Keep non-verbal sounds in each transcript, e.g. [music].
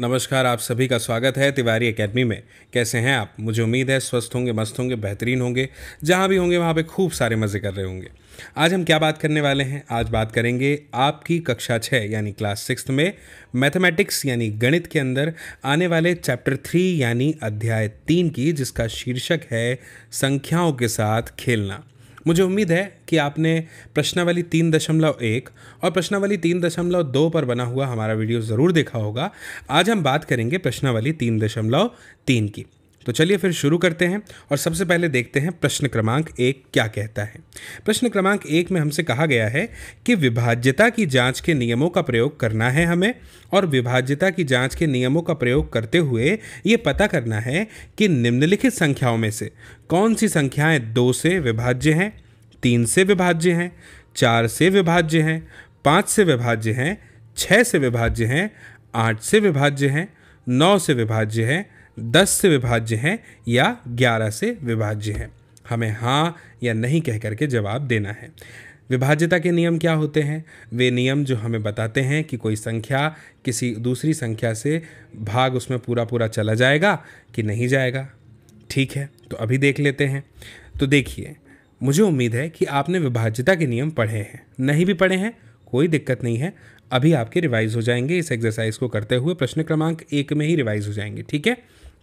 नमस्कार आप सभी का स्वागत है तिवारी एकेडमी में कैसे हैं आप मुझे उम्मीद है स्वस्थ होंगे मस्त होंगे बेहतरीन होंगे जहाँ भी होंगे वहाँ पे खूब सारे मज़े कर रहे होंगे आज हम क्या बात करने वाले हैं आज बात करेंगे आपकी कक्षा छः यानी क्लास सिक्स में मैथमेटिक्स यानी गणित के अंदर आने वाले चैप्टर थ्री यानी अध्याय तीन की जिसका शीर्षक है संख्याओं के साथ खेलना मुझे उम्मीद है कि आपने प्रश्नावली तीन दशमलव एक और प्रश्नावली तीन दशमलव दो पर बना हुआ हमारा वीडियो ज़रूर देखा होगा आज हम बात करेंगे प्रश्नावली तीन दशमलव तीन की तो चलिए फिर शुरू करते हैं और सबसे पहले देखते हैं प्रश्न क्रमांक एक क्या कहता है प्रश्न क्रमांक एक में हमसे कहा गया है कि विभाज्यता की जांच के नियमों का प्रयोग करना है हमें और विभाज्यता की जांच के नियमों का प्रयोग करते हुए ये पता करना है कि निम्नलिखित संख्याओं में से कौन सी संख्याएँ दो से विभाज्य हैं तीन से विभाज्य हैं चार से विभाज्य हैं पाँच से विभाज्य हैं छः से विभाज्य हैं आठ से विभाज्य हैं नौ से विभाज्य हैं दस से विभाज्य हैं या ग्यारह से विभाज्य हैं हमें हाँ या नहीं कह करके जवाब देना है विभाज्यता के नियम क्या होते हैं वे नियम जो हमें बताते हैं कि कोई संख्या किसी दूसरी संख्या से भाग उसमें पूरा पूरा चला जाएगा कि नहीं जाएगा ठीक है तो अभी देख लेते हैं तो देखिए मुझे उम्मीद है कि आपने विभाज्यता के नियम पढ़े हैं नहीं भी पढ़े हैं कोई दिक्कत नहीं है अभी आपके रिवाइज हो जाएंगे इस एक्सरसाइज को करते हुए प्रश्न क्रमांक एक में ही रिवाइज हो जाएंगे ठीक है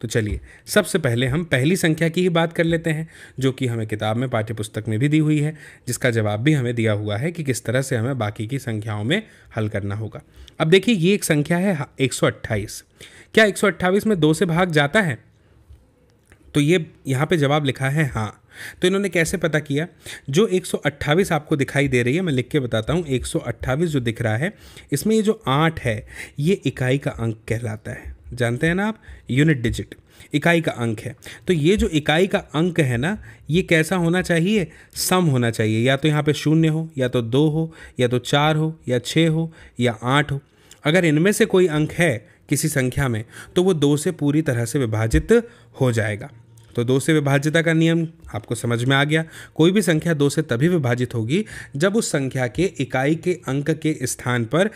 तो चलिए सबसे पहले हम पहली संख्या की ही बात कर लेते हैं जो कि हमें किताब में पाठ्यपुस्तक में भी दी हुई है जिसका जवाब भी हमें दिया हुआ है कि किस तरह से हमें बाकी की संख्याओं में हल करना होगा अब देखिए ये एक संख्या है हाँ, एक क्या एक में दो से भाग जाता है तो ये यहाँ पे जवाब लिखा है हाँ तो इन्होंने कैसे पता किया जो 128 आपको दिखाई दे रही है मैं लिख के बताता हूँ 128 जो दिख रहा है इसमें ये जो आठ है ये इकाई का अंक कहलाता है जानते हैं ना आप यूनिट डिजिट इकाई का अंक है तो ये जो इकाई का अंक है ना ये कैसा होना चाहिए सम होना चाहिए या तो यहाँ पे शून्य हो या तो दो हो या तो चार हो या छः हो या आठ हो अगर इनमें से कोई अंक है किसी संख्या में तो वो दो से पूरी तरह से विभाजित हो जाएगा तो दो से विभाज्यता का नियम आपको समझ में आ गया कोई भी संख्या दो से तभी विभाजित होगी जब उस संख्या के इकाई के अंक के स्थान पर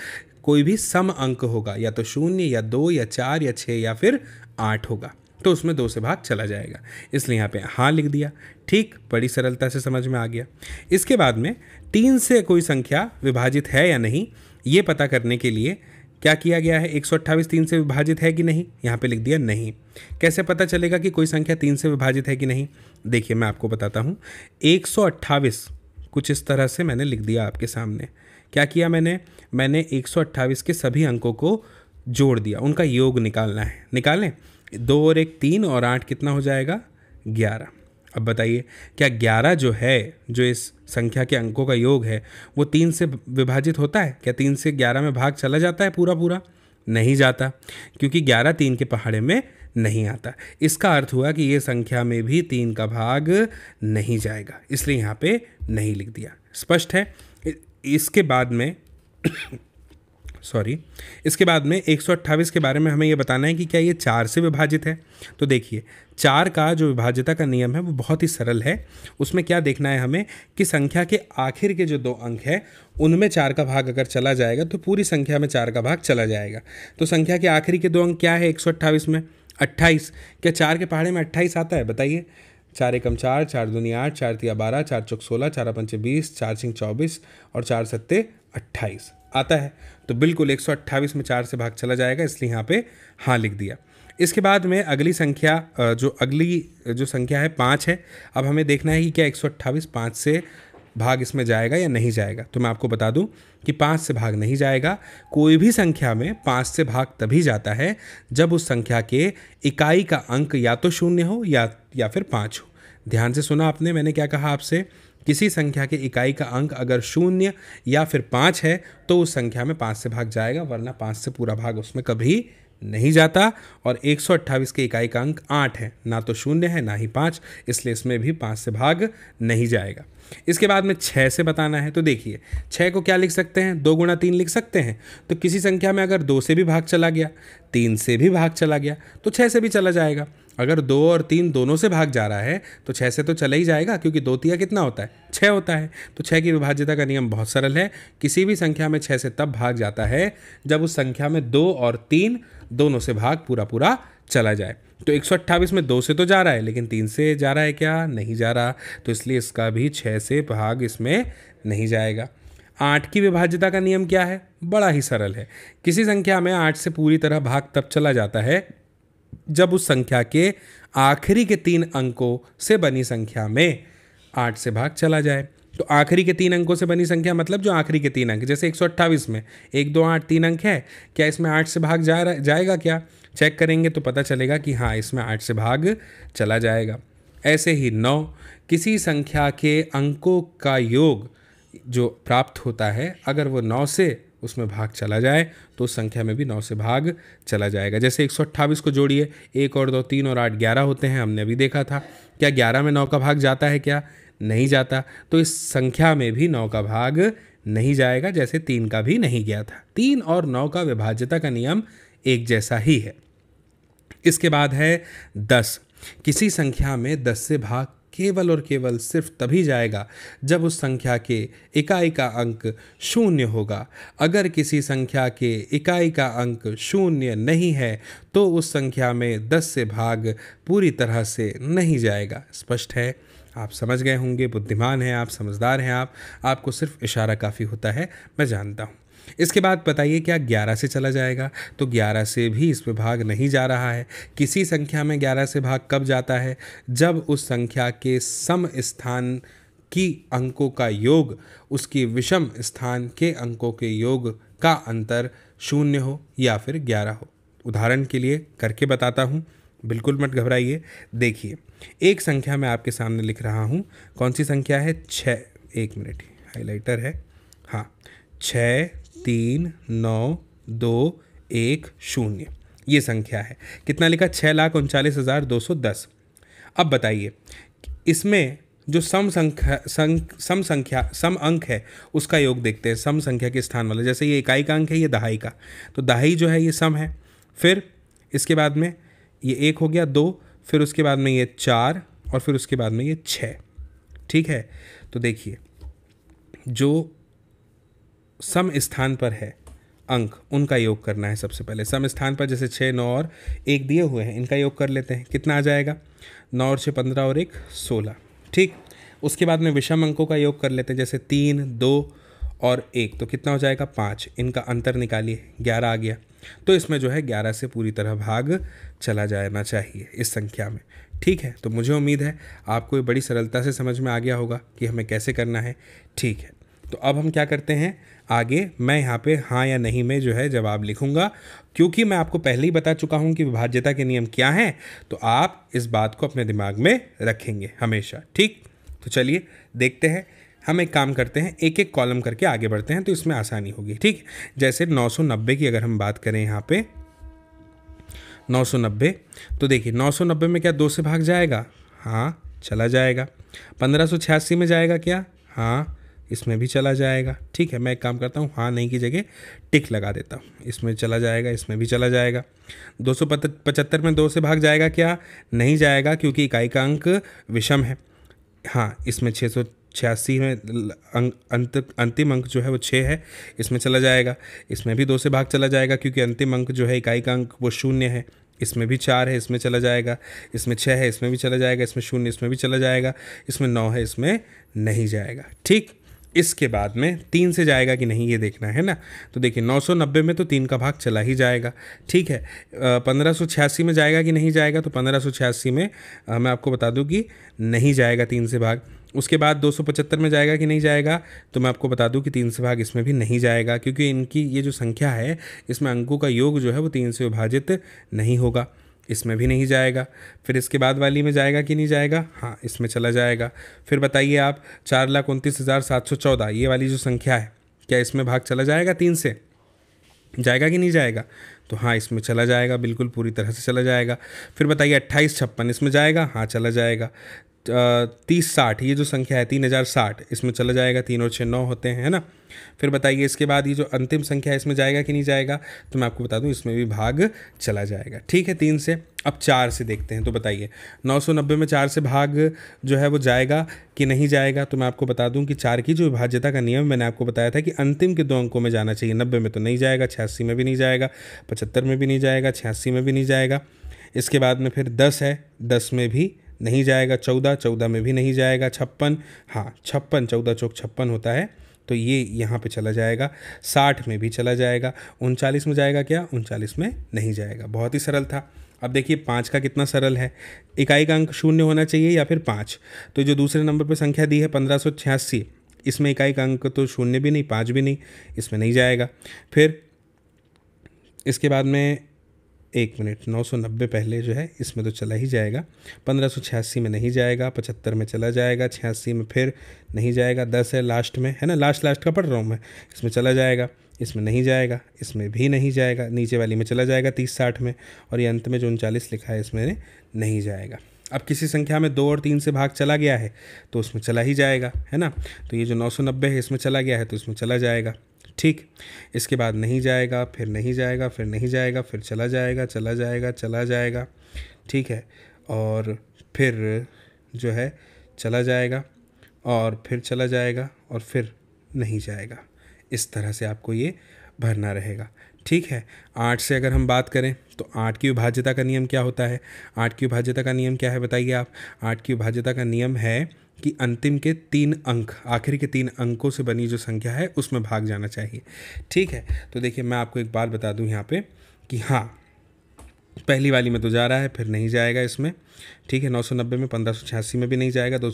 कोई भी सम अंक होगा या तो शून्य या दो या चार या छः या फिर आठ होगा तो उसमें दो से भाग चला जाएगा इसलिए यहाँ पे हाँ लिख दिया ठीक बड़ी सरलता से समझ में आ गया इसके बाद में तीन से कोई संख्या विभाजित है या नहीं ये पता करने के लिए क्या किया गया है एक सौ तीन से विभाजित है कि नहीं यहाँ पे लिख दिया नहीं कैसे पता चलेगा कि कोई संख्या तीन से विभाजित है कि नहीं देखिए मैं आपको बताता हूँ एक कुछ इस तरह से मैंने लिख दिया आपके सामने क्या किया मैंने मैंने एक के सभी अंकों को जोड़ दिया उनका योग निकालना है निकालें दो और एक तीन और आठ कितना हो जाएगा ग्यारह अब बताइए क्या ग्यारह जो है जो इस संख्या के अंकों का योग है वो तीन से विभाजित होता है क्या तीन से ग्यारह में भाग चला जाता है पूरा पूरा नहीं जाता क्योंकि ग्यारह तीन के पहाड़े में नहीं आता इसका अर्थ हुआ कि ये संख्या में भी तीन का भाग नहीं जाएगा इसलिए यहाँ पे नहीं लिख दिया स्पष्ट है इसके बाद में सॉरी [coughs] इसके बाद में 128 के बारे में हमें यह बताना है कि क्या ये चार से विभाजित है तो देखिए चार का जो विभाज्यता का नियम है वो बहुत ही सरल है उसमें क्या देखना है हमें कि संख्या के आखिर के जो दो अंक हैं उनमें चार का भाग अगर चला जाएगा तो पूरी संख्या में चार का भाग चला जाएगा तो संख्या के आखिरी के दो अंक क्या है एक में अट्ठाईस क्या चार के पहाड़े में अट्ठाईस आता है बताइए चार एकम चार चार दुनिया आठ चार तिया बारह चार चौक सोलह चार पंचे बीस चार सिंह चौबीस और चार सत्ते अट्ठाईस आता है तो बिल्कुल एक में चार से भाग चला जाएगा इसलिए यहाँ पे हाँ लिख दिया इसके बाद में अगली संख्या जो अगली जो संख्या है पाँच है अब हमें देखना है कि क्या एक पाँच से भाग इसमें जाएगा या नहीं जाएगा तो मैं आपको बता दूं कि पाँच से भाग नहीं जाएगा कोई भी संख्या में पाँच से भाग तभी जाता है जब उस संख्या के इकाई का अंक या तो शून्य हो या या फिर पाँच हो ध्यान से सुना आपने मैंने क्या कहा आपसे किसी संख्या के इकाई का अंक अगर शून्य या फिर पाँच है तो उस संख्या में पाँच से भाग जाएगा वरना पाँच से पूरा भाग उसमें कभी नहीं जाता और एक के इकाई का अंक आठ है ना तो शून्य है ना ही पाँच इसलिए इसमें भी पाँच से भाग नहीं जाएगा इसके बाद में छः से बताना है तो देखिए छः को क्या लिख सकते हैं दो गुणा तीन लिख सकते हैं तो किसी संख्या में अगर दो से भी भाग चला गया तीन से भी भाग चला गया तो छः से भी चला जाएगा अगर दो और तीन दोनों से भाग जा रहा है तो छः से तो चला ही जाएगा क्योंकि दो तिया कितना होता है छः होता है तो छः की विभाज्यता का नियम बहुत सरल है किसी भी संख्या में छः से तब भाग जाता है जब उस संख्या में दो और तीन दोनों से भाग पूरा पूरा चला जाए तो एक में दो से तो जा रहा है लेकिन तीन से जा रहा है क्या नहीं जा रहा तो इसलिए इसका भी छः से भाग इसमें नहीं जाएगा आठ की विभाज्यता का नियम क्या है बड़ा ही सरल है किसी संख्या में आठ से पूरी तरह भाग तब चला जाता है जब उस संख्या के आखिरी के तीन अंकों से बनी संख्या में आठ से भाग चला जाए तो आखिरी के तीन अंकों से बनी संख्या मतलब जो आखिरी के तीन अंक जैसे एक में एक दो आठ तीन अंक है क्या इसमें आठ से भाग जा जाएगा क्या चेक करेंगे तो पता चलेगा कि हाँ इसमें आठ से भाग चला जाएगा ऐसे ही नौ किसी संख्या के अंकों का योग जो प्राप्त होता है अगर वो नौ से उसमें भाग चला जाए तो उस संख्या में भी नौ से भाग चला जाएगा जैसे एक को जोड़िए एक और दो तीन और आठ ग्यारह होते हैं हमने अभी देखा था क्या ग्यारह में नौ का भाग जाता है क्या नहीं जाता तो इस संख्या में भी नौ का भाग नहीं जाएगा जैसे तीन का भी नहीं गया था तीन और नौ का विभाज्यता का नियम एक जैसा ही है इसके बाद है दस किसी संख्या में दस से भाग केवल और केवल सिर्फ तभी जाएगा जब उस संख्या के इकाई का अंक शून्य होगा अगर किसी संख्या के इकाई का अंक शून्य नहीं है तो उस संख्या में दस से भाग पूरी तरह से नहीं जाएगा स्पष्ट है आप समझ गए होंगे बुद्धिमान हैं आप समझदार हैं आप आपको सिर्फ इशारा काफ़ी होता है मैं जानता हूँ इसके बाद बताइए क्या ग्यारह से चला जाएगा तो ग्यारह से भी इस पर भाग नहीं जा रहा है किसी संख्या में ग्यारह से भाग कब जाता है जब उस संख्या के सम स्थान की अंकों का योग उसकी विषम स्थान के अंकों के योग का अंतर शून्य हो या फिर ग्यारह हो उदाहरण के लिए करके बताता हूँ बिल्कुल मत घबराइए देखिए एक संख्या मैं आपके सामने लिख रहा हूँ कौन सी संख्या है छः एक मिनट हाईलाइटर है हाँ छः तीन नौ दो एक शून्य ये संख्या है कितना लिखा छः लाख उनचालीस हज़ार दो सौ दस अब बताइए इसमें जो सम संख्या सम संख्या सम अंक है उसका योग देखते हैं सम संख्या के स्थान वाला जैसे ये इकाई का अंक है ये दहाई का तो दहाई जो है ये सम है फिर इसके बाद में ये एक हो गया दो फिर उसके बाद में ये चार और फिर उसके बाद में ये छः ठीक है तो देखिए जो सम स्थान पर है अंक उनका योग करना है सबसे पहले सम स्थान पर जैसे छः नौ और एक दिए हुए हैं इनका योग कर लेते हैं कितना आ जाएगा नौ और छः पंद्रह और एक सोलह ठीक उसके बाद में विषम अंकों का योग कर लेते हैं जैसे तीन दो और एक तो कितना हो जाएगा पाँच इनका अंतर निकालिए ग्यारह आ गया तो इसमें जो है ग्यारह से पूरी तरह भाग चला जाना चाहिए इस संख्या में ठीक है तो मुझे उम्मीद है आपको ये बड़ी सरलता से समझ में आ गया होगा कि हमें कैसे करना है ठीक है तो अब हम क्या करते हैं आगे मैं यहाँ पे हाँ या नहीं में जो है जवाब लिखूँगा क्योंकि मैं आपको पहले ही बता चुका हूँ कि विभाज्यता के नियम क्या हैं तो आप इस बात को अपने दिमाग में रखेंगे हमेशा ठीक तो चलिए देखते हैं हम एक काम करते हैं एक एक कॉलम करके आगे बढ़ते हैं तो इसमें आसानी होगी ठीक जैसे 990 की अगर हम बात करें यहाँ पे 990 तो देखिए 990 में क्या दो से भाग जाएगा हाँ चला जाएगा पंद्रह में जाएगा क्या हाँ इसमें भी चला जाएगा ठीक है मैं एक काम करता हूँ हाँ नहीं की जगह टिक लगा देता हूँ इसमें चला जाएगा इसमें भी चला जाएगा दो सौ पचहत्तर में दो से भाग जाएगा क्या नहीं जाएगा क्योंकि इकाई का अंक विषम है हाँ इसमें छः सौ छियासी में अंत अंतिम अंक जो है वो छः है इसमें चला जाएगा इसमें भी दो से भाग चला जाएगा क्योंकि अंतिम अंक जो है इकाई का अंक वो शून्य है इसमें भी चार है इसमें चला जाएगा इसमें छः है इसमें भी चला जाएगा इसमें शून्य इसमें भी चला जाएगा इसमें नौ है इसमें नहीं जाएगा ठीक इसके बाद में तीन से जाएगा कि नहीं ये देखना है ना तो देखिए 990 में तो तीन का भाग चला ही जाएगा ठीक है पंद्रह में जाएगा कि नहीं जाएगा तो पंद्रह में आ, मैं आपको बता दूं कि नहीं जाएगा तीन से भाग उसके बाद 275 में जाएगा कि नहीं जाएगा तो मैं आपको बता दूं कि तीन से भाग इसमें भी नहीं जाएगा क्योंकि इनकी ये जो संख्या है इसमें अंकों का योग जो है वो तीन से विभाजित नहीं होगा इसमें भी नहीं जाएगा फिर इसके बाद वाली में जाएगा कि नहीं जाएगा हाँ इसमें चला जाएगा फिर बताइए आप चार लाख उनतीस हज़ार सात सौ चौदह ये वाली जो संख्या है क्या इसमें भाग चला जाएगा तीन से जाएगा कि नहीं जाएगा तो हाँ इसमें चला जाएगा बिल्कुल पूरी तरह से चला जाएगा फिर बताइए अट्ठाईस छप्पन इसमें जाएगा हाँ चला जाएगा तीस साठ ये जो संख्या है तीन हज़ार साठ इसमें चला जाएगा तीन और छः नौ होते हैं है ना फिर बताइए इसके बाद ये जो अंतिम संख्या है इसमें जाएगा कि नहीं जाएगा तो मैं आपको बता दूं इसमें भी भाग चला जाएगा ठीक है तीन से अब चार से देखते हैं तो बताइए नौ सौ नब्बे में चार से भाग जो है वो जाएगा कि नहीं जाएगा तो मैं आपको बता दूं कि चार की जो विभाज्यता का नियम मैंने आपको बताया था कि अंतिम के दो अंकों में जाना चाहिए नब्बे में तो नहीं जाएगा छियासी में भी नहीं जाएगा पचहत्तर में भी नहीं जाएगा छियासी में भी नहीं जाएगा इसके बाद में फिर दस है दस में भी नहीं जाएगा चौदह चौदह में भी नहीं जाएगा छप्पन हाँ छप्पन चौदह चौक छप्पन होता है तो ये यहाँ पे चला जाएगा साठ में भी चला जाएगा उनचालीस में जाएगा क्या उनचालीस में नहीं जाएगा बहुत ही सरल था अब देखिए पाँच का कितना सरल है इकाई का अंक शून्य होना चाहिए या फिर पाँच तो जो दूसरे नंबर पर संख्या दी है पंद्रह सौ छियासी इसमें इकाई का अंक तो शून्य भी नहीं पाँच भी नहीं इसमें नहीं जाएगा फिर इसके बाद में एक मिनट नौ सौ नब्बे पहले जो है इसमें तो चला ही जाएगा पंद्रह सौ छियासी में नहीं जाएगा पचहत्तर में चला जाएगा छियासी में फिर नहीं जाएगा दस है लास्ट में है ना लास्ट लास्ट का पढ़ रहा हूँ मैं इसमें चला जाएगा इसमें नहीं जाएगा इसमें भी नहीं जाएगा नीचे वाली में चला जाएगा तीस साठ में और ये अंत में जो उनचालीस लिखा है इसमें नहीं जाएगा अब किसी संख्या में दो और तीन से भाग चला गया है तो उसमें चला ही जाएगा है ना तो ये जो नौ सौ नब्बे है इसमें चला गया है तो इसमें चला जाएगा ठीक इसके बाद नहीं जाएगा फिर नहीं जाएगा फिर नहीं जाएगा फिर चला जाएगा चला जाएगा चला जाएगा ठीक है और फिर जो है चला जाएगा और फिर चला जाएगा और फिर नहीं जाएगा इस तरह से आपको ये भरना रहेगा ठीक है आठ से अगर हम बात करें तो आठ की विभाज्यता का नियम क्या होता है आठ की विभाज्यता का नियम क्या है बताइए आप आठ की विभाज्यता का नियम है कि अंतिम के तीन अंक आखिर के तीन अंकों से बनी जो संख्या है उसमें भाग जाना चाहिए ठीक है तो देखिए मैं आपको एक बात बता दूं यहाँ पे कि हाँ पहली वाली में तो जा रहा है फिर नहीं जाएगा इसमें ठीक है 990 में पंद्रह में भी नहीं जाएगा दो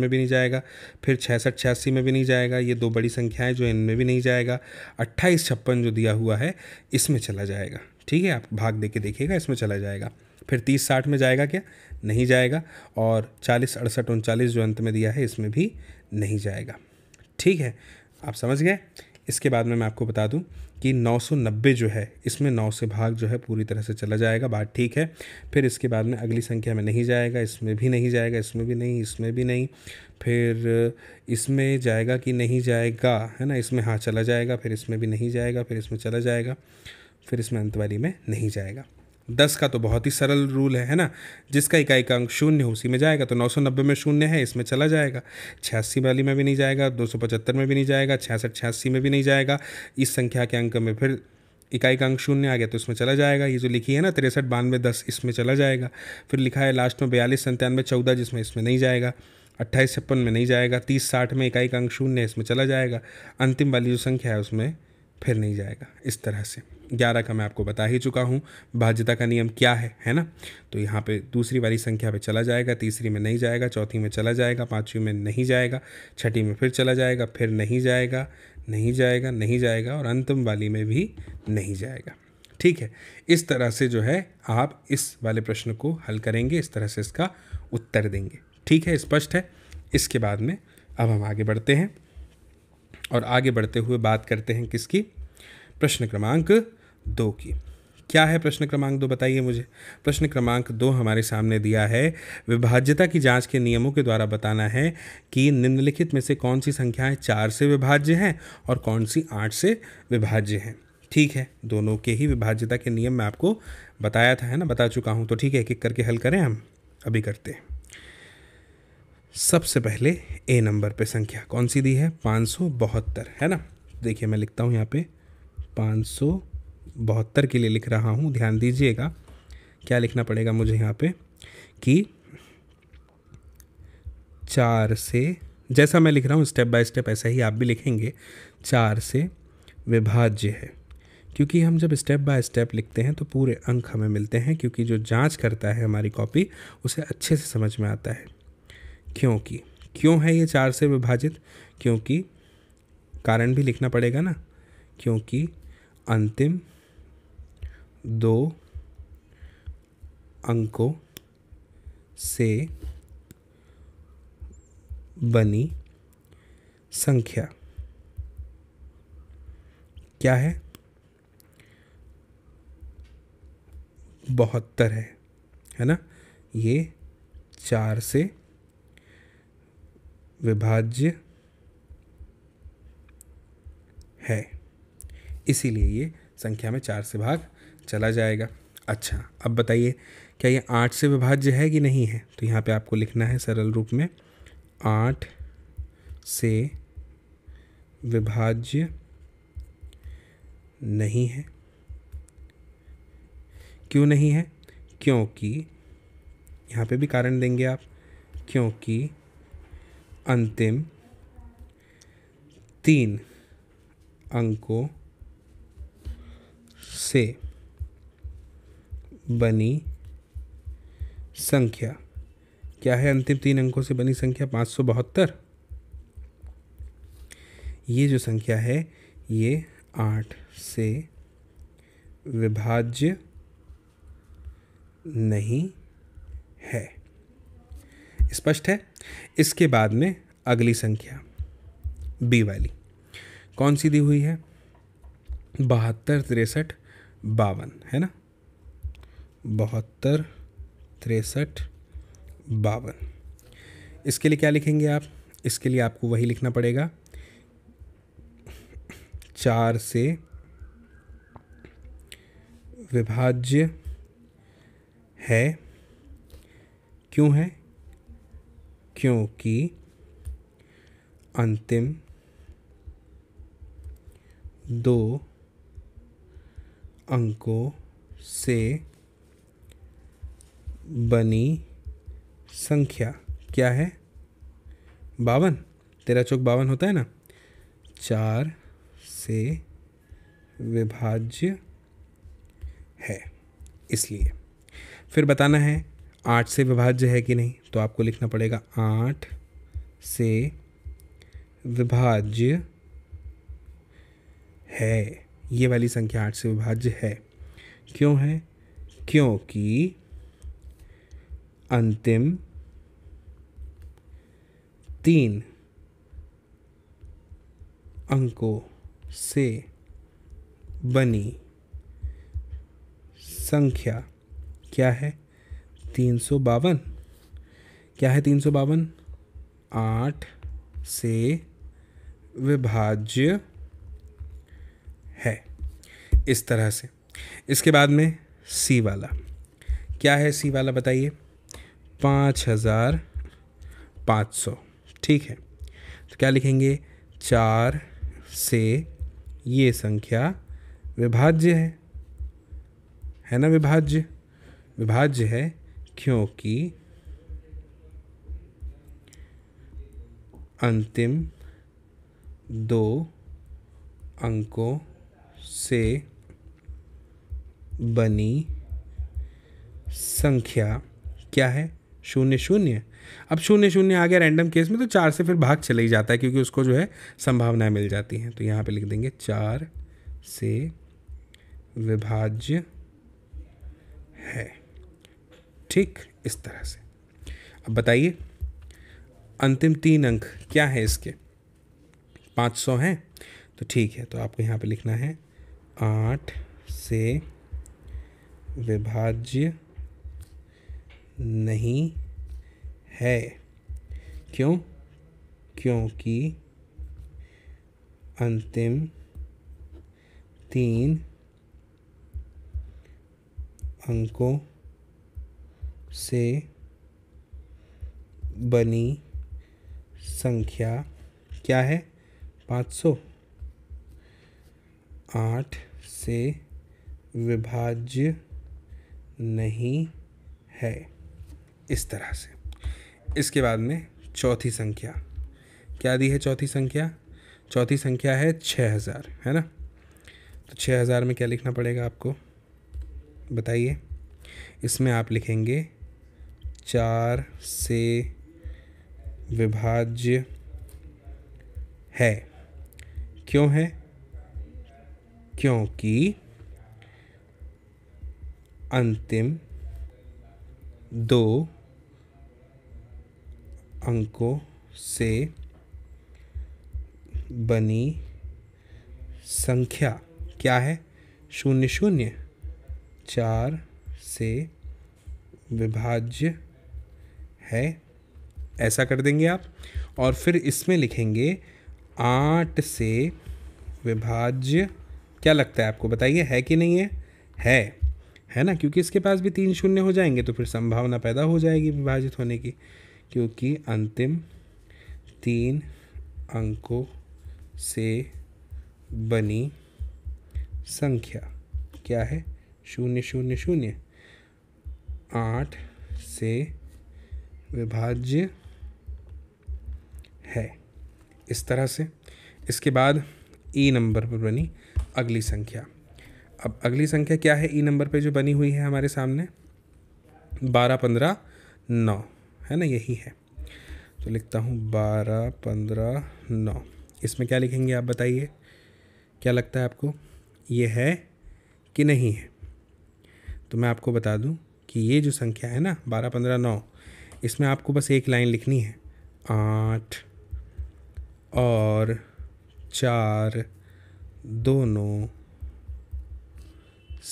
में भी नहीं जाएगा फिर छियासठ छियासी में भी नहीं जाएगा ये दो बड़ी संख्याएं जो इनमें भी नहीं जाएगा अट्ठाईस छप्पन जो दिया हुआ है इसमें चला जाएगा ठीक है आप भाग दे के देखिएगा इसमें चला जाएगा फिर तीस साठ में जाएगा क्या नहीं जाएगा और चालीस अड़सठ उनचालीस जो अंत में दिया है इसमें भी नहीं जाएगा ठीक है आप समझ गए इसके बाद में मैं आपको बता दूँ कि 990 जो है इसमें 9 से भाग जो है पूरी तरह से चला जाएगा बात ठीक है फिर इसके बाद में अगली संख्या में नहीं जाएगा इसमें भी नहीं जाएगा इसमें भी नहीं इसमें भी नहीं फिर इसमें जाएगा कि नहीं जाएगा है ना इसमें हाँ चला जाएगा फिर इसमें भी नहीं जाएगा फिर इसमें चला जाएगा फिर इसमें अंतवाली में नहीं जाएगा दस का तो बहुत ही सरल रूल है है ना जिसका इकाई का अंक शून्य उसी में जाएगा तो नौ सौ नब्बे में शून्य है इसमें चला जाएगा छियासी वाली में भी नहीं जाएगा दो सौ पचहत्तर में भी नहीं जाएगा छियासठ छियासी में भी नहीं जाएगा इस संख्या के अंक में फिर इकाई का अंक शून्य आ गया तो इसमें चला जाएगा ये जो लिखी है ना तिरसठ बानवे दस इसमें चला जाएगा फिर लिखा है लास्ट में बयालीस संतानवे चौदह जिसमें इसमें नहीं जाएगा अट्ठाईस छप्पन में नहीं जाएगा तीस साठ में इकाई का अंक शून्य इसमें चला जाएगा अंतिम वाली जो संख्या है उसमें फिर नहीं जाएगा इस तरह से ग्यारह का मैं आपको बता ही चुका हूँ भाज्यता का नियम क्या है है ना तो यहाँ पे दूसरी वाली संख्या पे चला जाएगा तीसरी में नहीं जाएगा चौथी में चला जाएगा पाँचवीं में नहीं जाएगा छठी में फिर चला जाएगा फिर नहीं जाएगा नहीं जाएगा नहीं जाएगा और अंतिम वाली में भी नहीं जाएगा ठीक है इस तरह से जो है आप इस वाले प्रश्न को हल करेंगे इस तरह से इसका उत्तर देंगे ठीक है स्पष्ट है इसके बाद में अब हम आगे बढ़ते हैं और आगे बढ़ते हुए बात करते हैं किसकी प्रश्न क्रमांक दो की क्या है प्रश्न क्रमांक दो बताइए मुझे प्रश्न क्रमांक दो हमारे सामने दिया है विभाज्यता की जांच के नियमों के द्वारा बताना है कि निम्नलिखित में से कौन सी संख्याएं चार से विभाज्य हैं और कौन सी आठ से विभाज्य हैं ठीक है दोनों के ही विभाज्यता के नियम मैं आपको बताया था है ना बता चुका हूँ तो ठीक है एक एक करके हल करें हम अभी करते हैं सबसे पहले ए नंबर पे संख्या कौन सी दी है पाँच सौ बहत्तर है ना देखिए मैं लिखता हूँ यहाँ पे पाँच सौ बहत्तर के लिए लिख रहा हूँ ध्यान दीजिएगा क्या लिखना पड़ेगा मुझे यहाँ पे कि चार से जैसा मैं लिख रहा हूँ स्टेप बाय स्टेप ऐसा ही आप भी लिखेंगे चार से विभाज्य है क्योंकि हम जब स्टेप बाय स्टेप लिखते हैं तो पूरे अंक हमें मिलते हैं क्योंकि जो जांच करता है हमारी कॉपी उसे अच्छे से समझ में आता है क्योंकि क्यों है ये चार से विभाजित क्योंकि कारण भी लिखना पड़ेगा ना क्योंकि अंतिम दो अंकों से बनी संख्या क्या है बहत्तर है है ना ये चार से विभाज्य है इसीलिए ये संख्या में चार से भाग चला जाएगा अच्छा अब बताइए क्या ये आठ से विभाज्य है कि नहीं है तो यहाँ पे आपको लिखना है सरल रूप में आठ से विभाज्य नहीं है क्यों नहीं है क्योंकि यहाँ पे भी कारण देंगे आप क्योंकि अंतिम तीन अंकों से बनी संख्या क्या है अंतिम तीन अंकों से बनी संख्या पाँच सौ बहत्तर ये जो संख्या है ये आठ से विभाज्य नहीं है स्पष्ट है इसके बाद में अगली संख्या बी वाली कौन सी दी हुई है बहत्तर तिरसठ बावन है ना बहत्तर तिरसठ बावन इसके लिए क्या लिखेंगे आप इसके लिए आपको वही लिखना पड़ेगा चार से विभाज्य है क्यों है क्योंकि अंतिम दो अंकों से बनी संख्या क्या है बावन तेरा चौक बावन होता है ना चार से विभाज्य है इसलिए फिर बताना है आठ से विभाज्य है कि नहीं तो आपको लिखना पड़ेगा आठ से विभाज्य है ये वाली संख्या आठ से विभाज्य है क्यों है क्योंकि अंतिम तीन अंकों से बनी संख्या क्या है तीन सौ बावन क्या है तीन सौ बावन आठ से विभाज्य है इस तरह से इसके बाद में सी वाला क्या है सी वाला बताइए पाँच हज़ार पाँच सौ ठीक है तो क्या लिखेंगे चार से ये संख्या विभाज्य है है ना विभाज्य विभाज्य है क्योंकि अंतिम दो अंकों से बनी संख्या क्या है शून्य शून्य अब शून्य शून्य आ गया रैंडम केस में तो चार से फिर भाग चले ही जाता है क्योंकि उसको जो है संभावनाएं मिल जाती हैं तो यहाँ पे लिख देंगे चार से विभाज्य है ठीक इस तरह से अब बताइए अंतिम तीन अंक क्या है इसके पाँच सौ हैं तो ठीक है तो आपको यहाँ पे लिखना है आठ से विभाज्य नहीं है क्यों क्योंकि अंतिम तीन अंकों से बनी संख्या क्या है पाँच सौ आठ से विभाज्य नहीं है इस तरह से इसके बाद में चौथी संख्या क्या दी है चौथी संख्या चौथी संख्या है छः हज़ार है ना तो छः हज़ार में क्या लिखना पड़ेगा आपको बताइए इसमें आप लिखेंगे चार से विभाज्य है क्यों है क्योंकि अंतिम दो अंकों से बनी संख्या क्या है शून्य शून्य चार से विभाज्य है ऐसा कर देंगे आप और फिर इसमें लिखेंगे आठ से विभाज्य क्या लगता है आपको बताइए है कि नहीं है है है ना क्योंकि इसके पास भी तीन शून्य हो जाएंगे तो फिर संभावना पैदा हो जाएगी विभाजित होने की क्योंकि अंतिम तीन अंकों से बनी संख्या क्या है शून्य शून्य शून्य आठ से विभाज्य है इस तरह से इसके बाद ई e नंबर पर बनी अगली संख्या अब अगली संख्या क्या है ई e नंबर पे जो बनी हुई है हमारे सामने बारह पंद्रह नौ है ना यही है तो लिखता हूँ बारह पंद्रह नौ इसमें क्या लिखेंगे आप बताइए क्या लगता है आपको ये है कि नहीं है तो मैं आपको बता दूं कि ये जो संख्या है ना बारह पंद्रह नौ इसमें आपको बस एक लाइन लिखनी है आठ और चार दोनों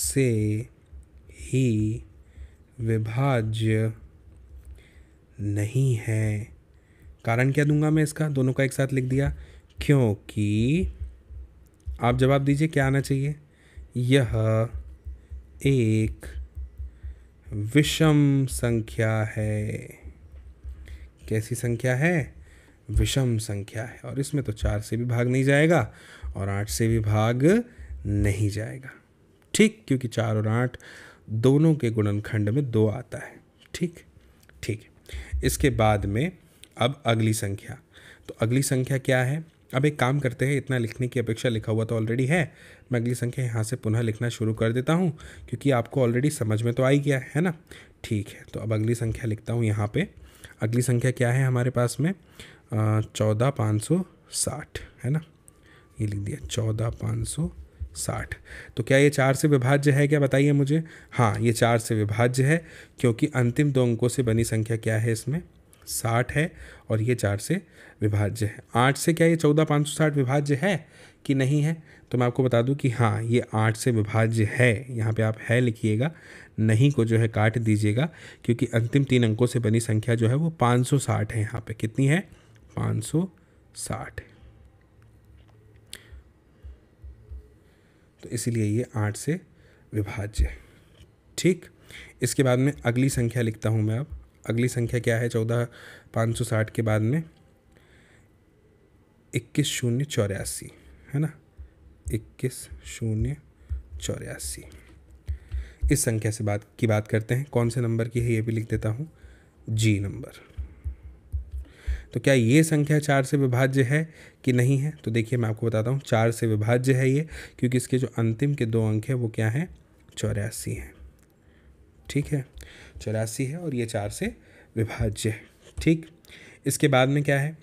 से ही विभाज्य नहीं है कारण क्या दूंगा मैं इसका दोनों का एक साथ लिख दिया क्योंकि आप जवाब दीजिए क्या आना चाहिए यह एक विषम संख्या है कैसी संख्या है विषम संख्या है और इसमें तो चार से भी भाग नहीं जाएगा और आठ से भी भाग नहीं जाएगा ठीक क्योंकि चार और आठ दोनों के गुणनखंड में दो आता है ठीक ठीक इसके बाद में अब अगली संख्या तो अगली संख्या क्या है अब एक काम करते हैं इतना लिखने की अपेक्षा लिखा हुआ तो ऑलरेडी है मैं अगली संख्या यहाँ से पुनः लिखना शुरू कर देता हूँ क्योंकि आपको ऑलरेडी समझ में तो आई गया है ना ठीक है तो अब अगली संख्या लिखता हूँ यहाँ पे अगली संख्या क्या है हमारे पास में चौदह पाँच सौ साठ है ना ये लिख दिया चौदह पाँच सौ साठ तो क्या ये चार से विभाज्य है क्या बताइए मुझे हाँ ये चार से विभाज्य है क्योंकि अंतिम दो अंकों से बनी संख्या क्या है इसमें साठ है और ये चार से विभाज्य है आठ से क्या ये चौदह पाँच सौ साठ विभाज्य है कि नहीं है तो मैं आपको बता दूं कि हाँ ये आठ से विभाज्य है यहाँ पे आप है लिखिएगा नहीं को जो है काट दीजिएगा क्योंकि अंतिम तीन अंकों से बनी संख्या जो है वो पाँच सौ साठ है यहाँ पे कितनी है पाँच सौ साठ तो इसीलिए ये आठ से विभाज्य है ठीक इसके बाद में अगली संख्या लिखता हूँ मैं अब अगली संख्या क्या है चौदह पाँच सौ साठ के बाद में इक्कीस शून्य चौरासी है ना इक्कीस शून्य चौरासी इस संख्या से बात की बात करते हैं कौन से नंबर की है ये भी लिख देता हूँ जी नंबर तो क्या ये संख्या चार से विभाज्य है कि नहीं है तो देखिए मैं आपको बताता हूँ चार से विभाज्य है ये क्योंकि इसके जो अंतिम के दो अंक हैं वो क्या हैं चौरासी हैं ठीक है चौरासी है और ये चार से विभाज्य है ठीक इसके बाद में क्या है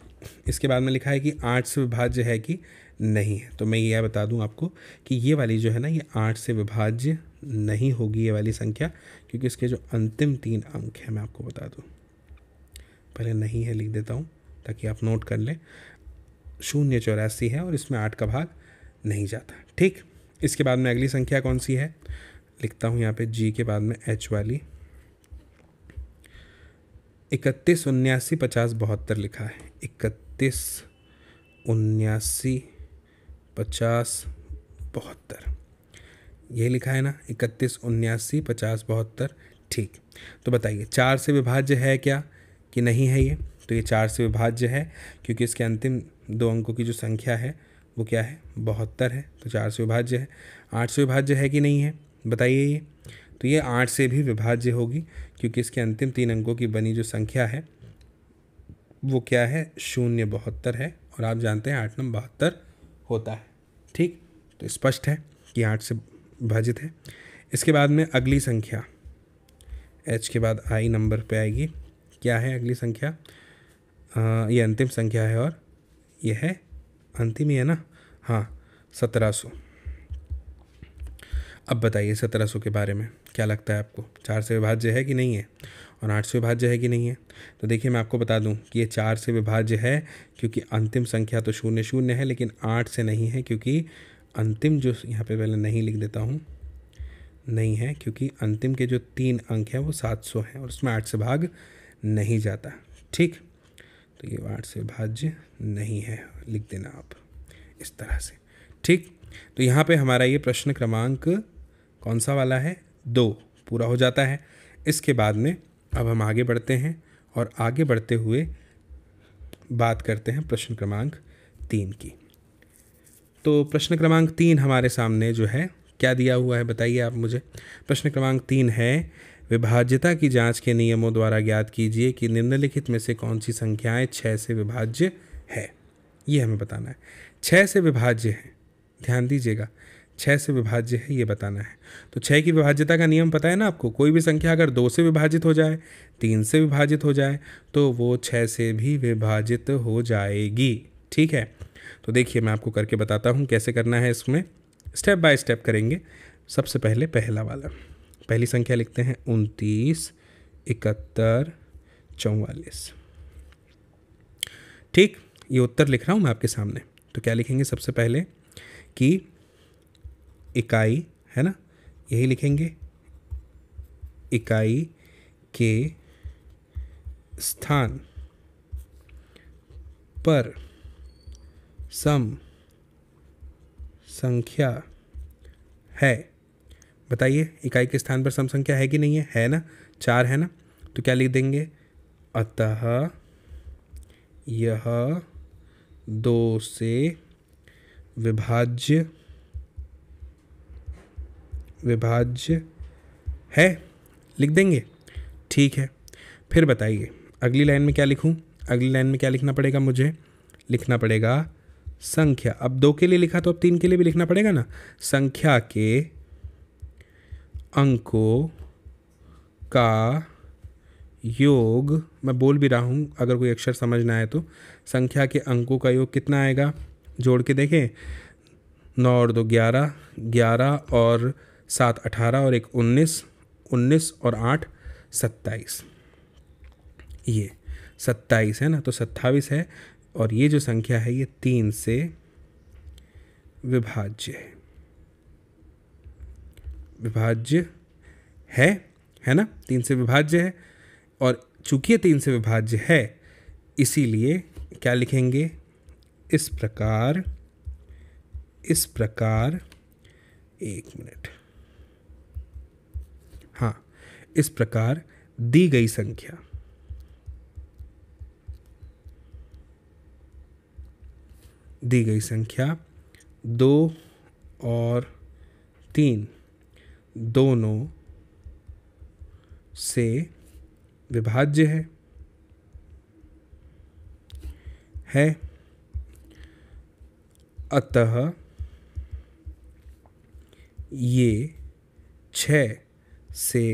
इसके बाद में लिखा है कि आठ से विभाज्य है कि नहीं है तो मैं यह बता दूं आपको कि ये वाली जो है ना ये आठ से विभाज्य नहीं होगी ये वाली संख्या क्योंकि इसके जो अंतिम तीन अंक हैं मैं आपको बता दूं पहले नहीं है लिख देता हूँ ताकि आप नोट कर लें शून्य चौरासी है और इसमें आठ का भाग नहीं जाता ठीक इसके बाद में अगली संख्या कौन सी है लिखता हूँ यहाँ पे जी के बाद में एच वाली इकतीस उन्यासी पचास बहत्तर लिखा है इकतीस उन्यासी पचास बहत्तर ये लिखा है ना इकतीस उन्यासी पचास बहत्तर ठीक तो बताइए चार से विभाज्य है क्या कि नहीं है ये तो ये चार से विभाज्य है क्योंकि इसके अंतिम दो अंकों की जो संख्या है वो क्या है बहत्तर है तो चार से विभाज्य है आठ से विभाज्य है कि नहीं है बताइए ये तो ये आठ से भी विभाज्य होगी क्योंकि इसके अंतिम तीन अंकों की बनी जो संख्या है वो क्या है शून्य बहत्तर है और आप जानते हैं आठ नंबर बहत्तर होता है ठीक तो स्पष्ट है कि आठ से विभाजित है इसके बाद में अगली संख्या एच के बाद आई नंबर पे आएगी क्या है अगली संख्या ये अंतिम संख्या है और ये है अंतिम ही है ना हाँ सत्रह सौ अब बताइए सत्रह सौ के बारे में क्या लगता है आपको चार से विभाज्य है कि नहीं है और आठ से विभाज्य है कि नहीं है तो देखिए मैं आपको बता दूं कि ये चार से विभाज्य है क्योंकि अंतिम संख्या तो शून्य शून्य है लेकिन आठ से नहीं है क्योंकि अंतिम जो यहाँ पे पहले नहीं लिख देता हूँ नहीं है क्योंकि अंतिम के जो तीन अंक हैं वो सात सौ हैं और उसमें आठ से भाग नहीं जाता ठीक तो ये आठ से भाज्य नहीं है लिख देना आप इस तरह से ठीक तो यहाँ पे हमारा ये प्रश्न क्रमांक कौन सा वाला है दो पूरा हो जाता है इसके बाद में अब हम आगे बढ़ते हैं और आगे बढ़ते हुए बात करते हैं प्रश्न क्रमांक तीन की तो प्रश्न क्रमांक तीन हमारे सामने जो है क्या दिया हुआ है बताइए आप मुझे प्रश्न क्रमांक तीन है विभाज्यता की जांच के नियमों द्वारा ज्ञात कीजिए कि निम्नलिखित में से कौन सी संख्याएं छः से विभाज्य है ये हमें बताना है छः से विभाज्य है ध्यान दीजिएगा छः से विभाज्य है ये बताना है तो छः की विभाज्यता का नियम पता है ना आपको कोई भी संख्या अगर दो से विभाजित हो जाए तीन से विभाजित हो जाए तो वो छः से भी विभाजित हो जाएगी ठीक है तो देखिए मैं आपको करके बताता हूँ कैसे करना है इसमें स्टेप बाय स्टेप करेंगे सबसे पहले पहला वाला पहली संख्या लिखते हैं उनतीस इकहत्तर चौवालीस ठीक ये उत्तर लिख रहा हूँ मैं आपके सामने तो क्या लिखेंगे सबसे पहले कि इकाई है ना यही लिखेंगे इकाई के स्थान पर सम संख्या है बताइए इकाई के स्थान पर सम संख्या है कि नहीं है है ना चार है ना तो क्या लिख देंगे अतः यह दो से विभाज्य विभाज्य है लिख देंगे ठीक है फिर बताइए अगली लाइन में क्या लिखूं अगली लाइन में क्या लिखना पड़ेगा मुझे लिखना पड़ेगा संख्या अब दो के लिए लिखा तो अब तीन के लिए भी लिखना पड़ेगा ना संख्या के अंकों का योग मैं बोल भी रहा हूँ अगर कोई अक्षर समझना आए तो संख्या के अंकों का योग कितना आएगा जोड़ के देखें नौ और दो ग्यारह ग्यारह और सात अठारह और एक उन्नीस उन्नीस और आठ सत्ताईस ये सत्ताईस है ना तो सत्ताईस है और ये जो संख्या है ये तीन से विभाज्य है विभाज्य है है ना तीन से विभाज्य है और चूंकि ये तीन से विभाज्य है इसीलिए क्या लिखेंगे इस प्रकार इस प्रकार एक मिनट हाँ इस प्रकार दी गई संख्या दी गई संख्या दो और तीन दोनों से विभाज्य है है अतः ये छ से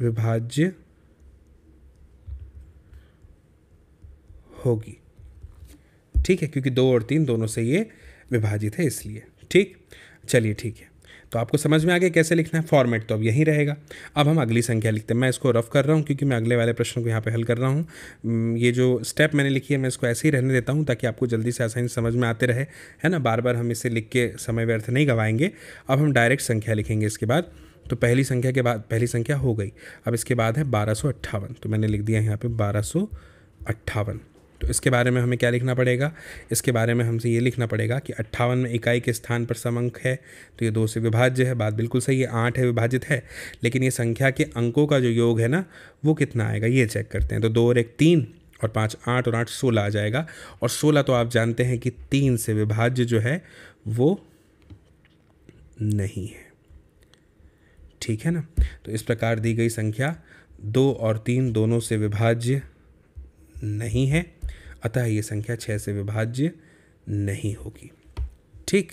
विभाज्य होगी ठीक है क्योंकि दो और तीन दोनों से ये विभाजित है इसलिए ठीक चलिए ठीक है तो आपको समझ में आ गया कैसे लिखना है फॉर्मेट तो अब यहीं रहेगा अब हम अगली संख्या लिखते हैं मैं इसको रफ कर रहा हूँ क्योंकि मैं अगले वाले प्रश्न को यहाँ पे हल कर रहा हूँ ये जो स्टेप मैंने लिखी है मैं इसको ऐसे ही रहने देता हूँ ताकि आपको जल्दी से आसानी समझ में आते रहे है ना बार बार हम इसे लिख के समय व्यर्थ नहीं गंवाएंगे अब हम डायरेक्ट संख्या लिखेंगे इसके बाद तो पहली संख्या के बाद पहली संख्या हो गई अब इसके बाद है बारह तो मैंने लिख दिया यहाँ पर बारह तो इसके बारे में हमें क्या लिखना पड़ेगा इसके बारे में हमसे ये लिखना पड़ेगा कि अट्ठावन में इकाई के स्थान पर सम अंक है तो ये दो से विभाज्य है बात बिल्कुल सही है आठ है विभाजित है लेकिन ये संख्या के अंकों का जो योग है ना वो कितना आएगा ये चेक करते हैं तो दो और एक तीन और पाँच आठ और आठ सोलह आ जाएगा और सोलह तो आप जानते हैं कि तीन से विभाज्य जो है वो नहीं है ठीक है ना तो इस प्रकार दी गई संख्या दो और तीन दोनों से विभाज्य नहीं है अतः ये संख्या छः से विभाज्य नहीं होगी ठीक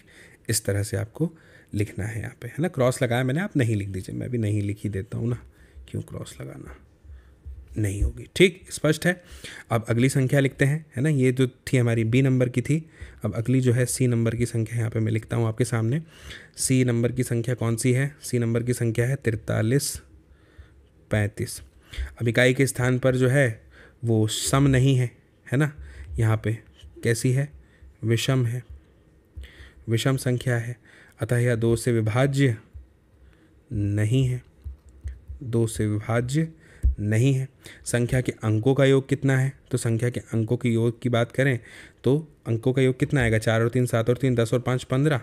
इस तरह से आपको लिखना है यहाँ पे है ना क्रॉस लगाया मैंने आप नहीं लिख दीजिए मैं भी नहीं लिख ही देता हूँ ना क्यों क्रॉस लगाना नहीं होगी ठीक स्पष्ट है अब अगली संख्या लिखते हैं है ना ये जो थी हमारी बी नंबर की थी अब अगली जो है सी नंबर की संख्या यहाँ पे मैं लिखता हूँ आपके सामने सी नंबर की संख्या कौन सी है सी नंबर की संख्या है तिरतालीस पैंतीस अब इकाई के स्थान पर जो है वो सम नहीं है है ना यहाँ पे कैसी है विषम है विषम संख्या है अतः यह दो से विभाज्य नहीं है दो से विभाज्य नहीं है संख्या के अंकों का योग कितना है तो संख्या के अंकों के योग की बात करें तो अंकों का योग कितना आएगा चार और तीन सात और तीन दस और पाँच पंद्रह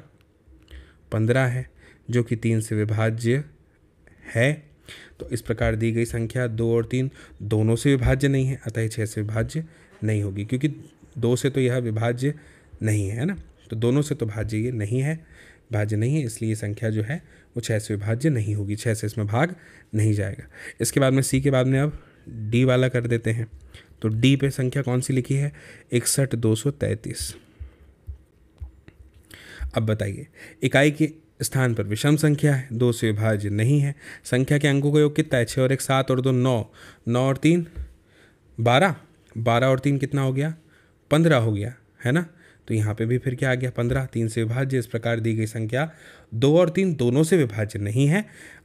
पंद्रह है जो कि तीन से विभाज्य है तो इस प्रकार दी गई संख्या दो और तीन दोनों से विभाज्य नहीं है अतः छः से विभाज्य नहीं होगी क्योंकि दो से तो यह विभाज्य नहीं है ना तो दोनों से तो भाज्य ये नहीं है भाज्य नहीं है इसलिए संख्या जो है वो छः से विभाज्य नहीं होगी छः से इसमें भाग नहीं जाएगा इसके बाद में सी के बाद में अब डी वाला कर देते हैं तो डी पे संख्या कौन सी लिखी है इकसठ दो सौ तैंतीस अब बताइए इकाई के स्थान पर विषम संख्या है दो से विभाज्य नहीं है संख्या के अंकों का योग कितना है छः और एक सात और दो नौ नौ और तीन बारह बारह और तीन कितना हो गया पंद्रह हो गया है ना तो यहाँ पे भी फिर क्या आ गया पंद्रह तीन से विभाज्य इस प्रकार दी गई संख्या दो और तीन दोनों से विभाज्य नहीं है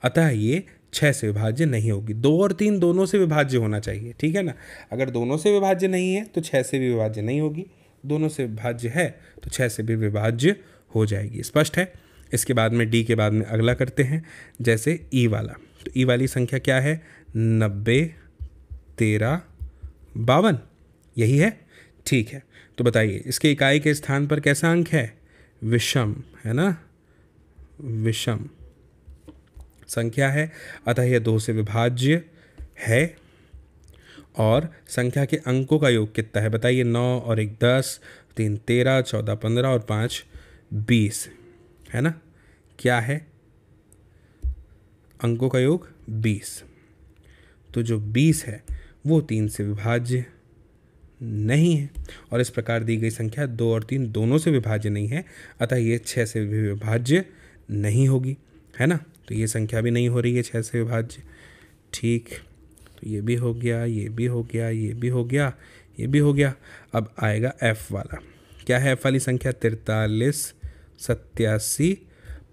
अतः ये छः से विभाज्य नहीं होगी दो और तीन दोनों से विभाज्य होना चाहिए ठीक है ना अगर दोनों से विभाज्य नहीं है तो छः से भी विभाज्य नहीं होगी दोनों से विभाज्य है तो छः से भी विभाज्य हो जाएगी स्पष्ट है इसके बाद में डी के बाद में अगला करते हैं जैसे ई e वाला तो ई e वाली संख्या क्या है नब्बे तेरह बावन यही है ठीक है तो बताइए इसके इकाई के स्थान पर कैसा अंक है विषम है ना विषम संख्या है अतः यह दो से विभाज्य है और संख्या के अंकों का योग कितना है बताइए नौ और एक दस तीन तेरह चौदह पंद्रह और पाँच बीस है ना क्या है अंकों का योग बीस तो जो बीस है वो तीन से विभाज्य नहीं है और इस प्रकार दी गई संख्या दो और तीन दोनों से विभाज्य नहीं है अतः ये छः से भी विभाज्य नहीं होगी है ना तो ये संख्या भी नहीं हो रही है छः से विभाज्य ठीक तो ये भी हो गया ये भी हो गया ये भी हो गया ये भी हो गया अब आएगा एफ़ वाला क्या है एफ़ वाली संख्या तिरतालीस सत्यासी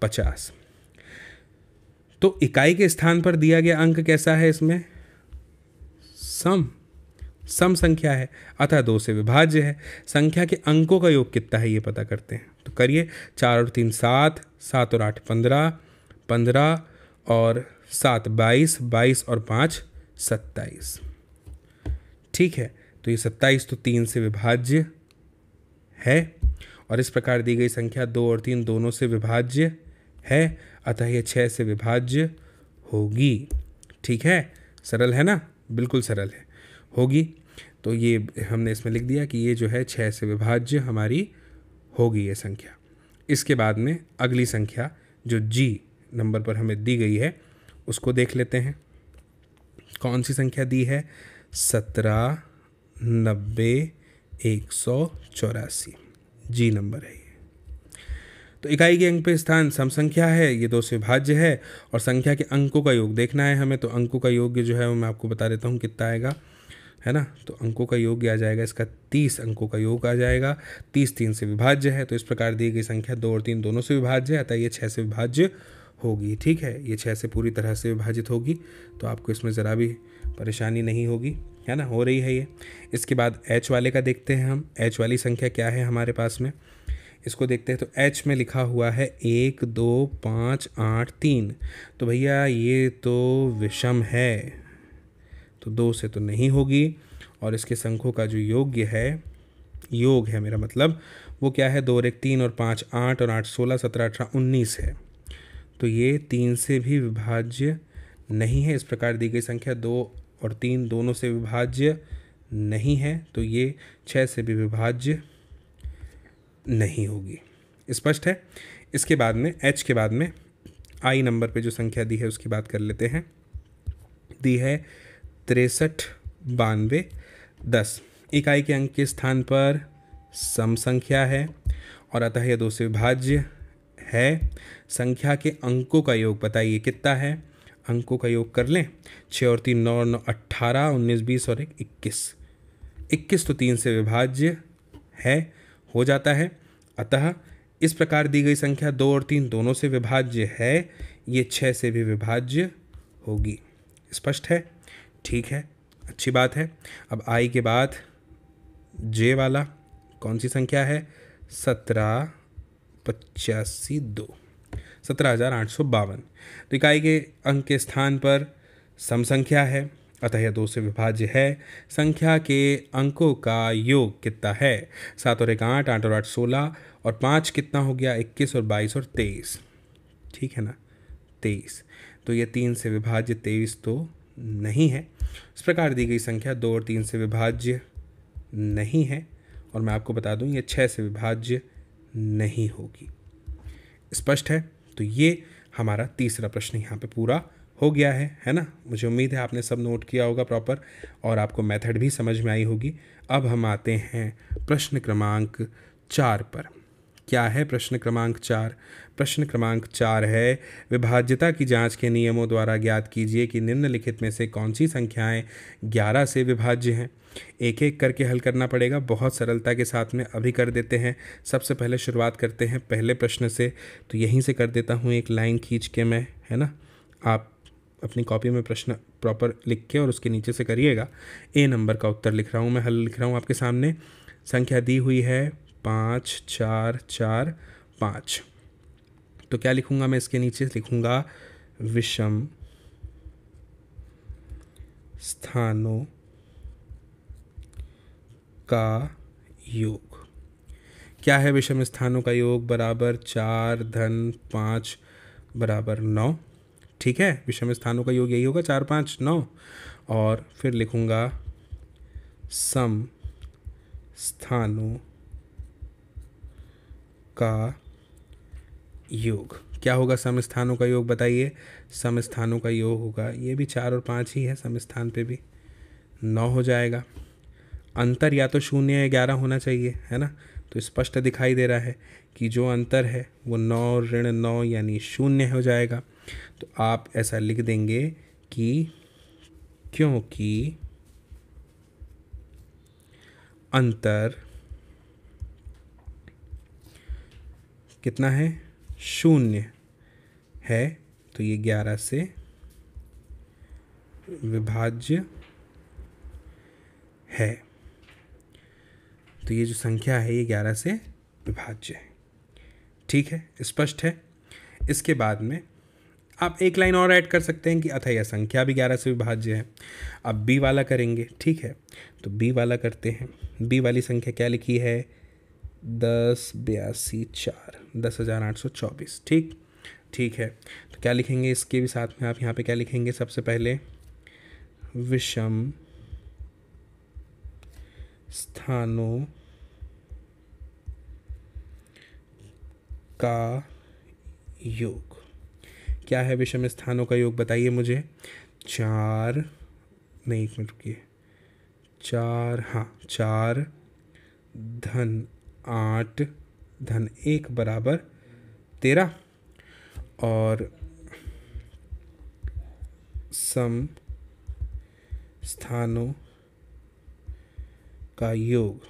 पचास तो इकाई के स्थान पर दिया गया अंक कैसा है इसमें सम सम संख्या है अतः दो से विभाज्य है संख्या के अंकों का योग कितना है ये पता करते हैं तो करिए चार और तीन सात सात और आठ पंद्रह पंद्रह और सात बाईस बाईस और पाँच सत्ताईस ठीक है तो ये सत्ताईस तो तीन से विभाज्य है और इस प्रकार दी गई संख्या दो और तीन दोनों से विभाज्य है अतः यह छः से विभाज्य होगी ठीक है सरल है ना बिल्कुल सरल है होगी तो ये हमने इसमें लिख दिया कि ये जो है छः से विभाज्य हमारी होगी ये संख्या इसके बाद में अगली संख्या जो जी नंबर पर हमें दी गई है उसको देख लेते हैं कौन सी संख्या दी है सत्रह नब्बे एक सौ चौरासी जी नंबर है ये तो इकाई के अंक पे स्थान सम संख्या है ये दो से भाज्य है और संख्या के अंकों का योग देखना है हमें तो अंकों का योग जो है वो मैं आपको बता देता हूँ कितना आएगा है ना तो अंकों का योग आ जाएगा इसका तीस अंकों का योग आ जाएगा तीस तीन से विभाज्य है तो इस प्रकार दी गई संख्या दो और तीन दोनों से विभाज्य है अतः ये छः से विभाज्य होगी ठीक है ये छः से पूरी तरह से विभाजित होगी तो आपको इसमें ज़रा भी परेशानी नहीं होगी है ना हो रही है ये इसके बाद एच वाले का देखते हैं हम एच वाली संख्या क्या है हमारे पास में इसको देखते हैं तो एच में लिखा हुआ है एक दो पाँच आठ तीन तो भैया ये तो विषम है तो दो से तो नहीं होगी और इसके संखों का जो योग्य है योग है मेरा मतलब वो क्या है दो और एक तीन और पाँच आठ और आठ सोलह सत्रह अठारह उन्नीस है तो ये तीन से भी विभाज्य नहीं है इस प्रकार दी गई संख्या दो और तीन दोनों से विभाज्य नहीं है तो ये छः से भी विभाज्य नहीं होगी स्पष्ट है इसके बाद में एच के बाद में आई नंबर पे जो संख्या दी है उसकी बात कर लेते हैं दी है तिरसठ बानवे दस इकाई के अंक के स्थान पर सम संख्या है और अतः यह दो से विभाज्य है संख्या के अंकों का योग बताइए कितना है अंकों का योग कर लें छः और तीन नौ नौ अट्ठारह उन्नीस बीस और एक इक्कीस इक्कीस तो तीन से विभाज्य है हो जाता है अतः इस प्रकार दी गई संख्या दो और तीन दोनों से विभाज्य है ये छः से भी विभाज्य होगी स्पष्ट है ठीक है अच्छी बात है अब आई के बाद जे वाला कौन सी संख्या है सत्रह पचासी दो सत्रह हज़ार आठ सौ बावन तो इकाई के अंक के स्थान पर सम संख्या है अतः यह दो से विभाज्य है संख्या के अंकों का योग कितना है सात और एक आठ आठ और आठ सोलह और पाँच कितना हो गया इक्कीस और बाईस और तेईस ठीक है ना तेईस तो ये तीन से विभाज्य तेईस तो नहीं है इस प्रकार दी गई संख्या दो और तीन से विभाज्य नहीं है और मैं आपको बता दूं ये छः से विभाज्य नहीं होगी स्पष्ट है तो ये हमारा तीसरा प्रश्न यहाँ पे पूरा हो गया है है ना मुझे उम्मीद है आपने सब नोट किया होगा प्रॉपर और आपको मेथड भी समझ में आई होगी अब हम आते हैं प्रश्न क्रमांक चार पर क्या है प्रश्न क्रमांक चार प्रश्न क्रमांक चार है विभाज्यता की जांच के नियमों द्वारा ज्ञात कीजिए कि निम्नलिखित में से कौन सी संख्याएं ग्यारह से विभाज्य हैं एक एक करके हल करना पड़ेगा बहुत सरलता के साथ में अभी कर देते हैं सबसे पहले शुरुआत करते हैं पहले प्रश्न से तो यहीं से कर देता हूँ एक लाइन खींच के मैं है ना आप अपनी कॉपी में प्रश्न प्रॉपर लिख के और उसके नीचे से करिएगा ए नंबर का उत्तर लिख रहा हूँ मैं हल लिख रहा हूँ आपके सामने संख्या दी हुई है पाँच चार चार पाँच तो क्या लिखूँगा मैं इसके नीचे लिखूँगा विषम स्थानों का योग क्या है विषम स्थानों का योग बराबर चार धन पाँच बराबर नौ ठीक है विषम स्थानों का योग यही होगा चार पाँच नौ और फिर लिखूँगा सम स्थानों का योग क्या होगा सम स्थानों का योग बताइए सम स्थानों का योग होगा ये भी चार और पाँच ही है सम स्थान पे भी नौ हो जाएगा अंतर या तो शून्य या ग्यारह होना चाहिए है ना तो स्पष्ट दिखाई दे रहा है कि जो अंतर है वो नौ ऋण नौ यानी शून्य हो जाएगा तो आप ऐसा लिख देंगे कि क्योंकि अंतर कितना है शून्य है तो ये ग्यारह से विभाज्य है तो ये जो संख्या है ये ग्यारह से विभाज्य है ठीक है स्पष्ट है इसके बाद में आप एक लाइन और ऐड कर सकते हैं कि यह संख्या भी ग्यारह से विभाज्य है अब बी वाला करेंगे ठीक है तो बी वाला करते हैं बी वाली संख्या क्या लिखी है दस बयासी चार दस हज़ार आठ सौ चौबीस ठीक ठीक है तो क्या लिखेंगे इसके भी साथ में आप यहाँ पे क्या लिखेंगे सबसे पहले विषम स्थानों का योग क्या है विषम स्थानों का योग बताइए मुझे चार नहीं मिनट रुकिए चार हाँ चार धन आठ धन एक बराबर तेरह और सम स्थानों का योग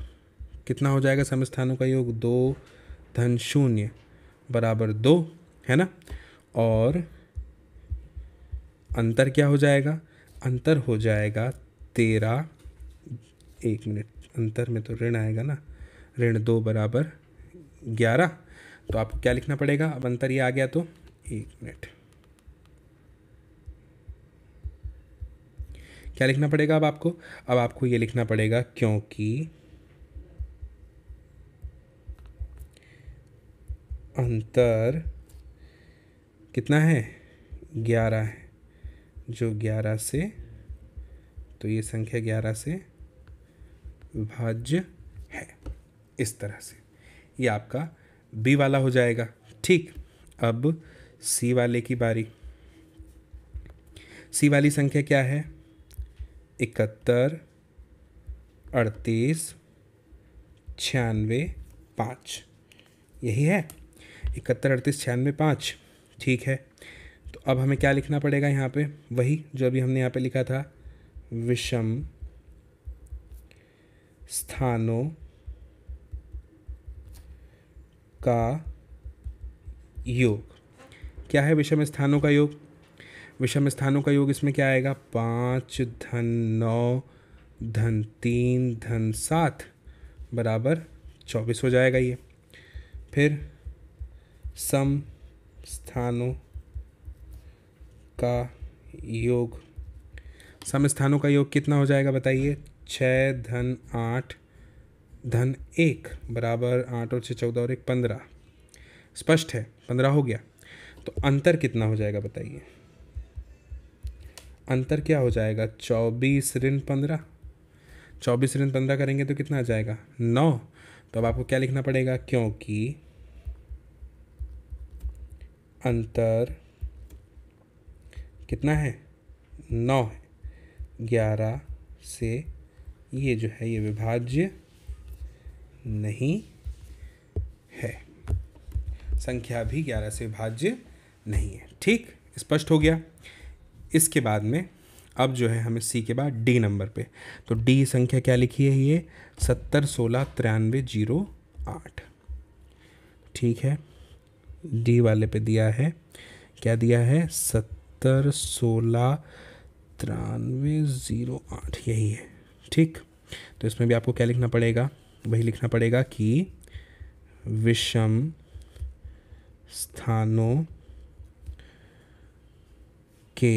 कितना हो जाएगा सम स्थानों का योग दो धन शून्य बराबर दो है ना और अंतर क्या हो जाएगा अंतर हो जाएगा तेरह एक मिनट अंतर में तो ऋण आएगा ना ऋण दो बराबर ग्यारह तो आपको क्या लिखना पड़ेगा अब अंतर ये आ गया तो एक मिनट क्या लिखना पड़ेगा अब आपको अब आपको ये लिखना पड़ेगा क्योंकि अंतर कितना है ग्यारह है जो ग्यारह से तो ये संख्या ग्यारह से विभाज्य है इस तरह से ये आपका बी वाला हो जाएगा ठीक अब सी वाले की बारी सी वाली संख्या क्या है इकहत्तर अड़तीस छियानवे पाँच यही है इकहत्तर अड़तीस छियानवे पाँच ठीक है तो अब हमें क्या लिखना पड़ेगा यहाँ पे वही जो अभी हमने यहाँ पे लिखा था विषम स्थानों का योग क्या है विषम स्थानों का योग विषम स्थानों का योग इसमें क्या आएगा पाँच धन नौ धन तीन धन सात बराबर चौबीस हो जाएगा ये फिर सम स्थानों का योग सम स्थानों का योग कितना हो जाएगा बताइए छ धन आठ धन एक बराबर आठ और छः चौदह और एक पंद्रह स्पष्ट है पंद्रह हो गया तो अंतर कितना हो जाएगा बताइए अंतर क्या हो जाएगा चौबीस ऋण पंद्रह चौबीस ऋण पंद्रह करेंगे तो कितना आ जाएगा नौ तो अब आपको क्या लिखना पड़ेगा क्योंकि अंतर कितना है नौ है ग्यारह से ये जो है ये विभाज्य नहीं है संख्या भी ग्यारह से विभाज्य नहीं है ठीक स्पष्ट हो गया इसके बाद में अब जो है हमें सी के बाद डी नंबर पे तो डी संख्या क्या लिखी है ये सत्तर सोलह तिरानवे जीरो आठ ठीक है डी वाले पे दिया है क्या दिया है सत्तर सोलह तिरानवे ज़ीरो आठ यही है ठीक तो इसमें भी आपको क्या लिखना पड़ेगा वही लिखना पड़ेगा कि विषम स्थानों के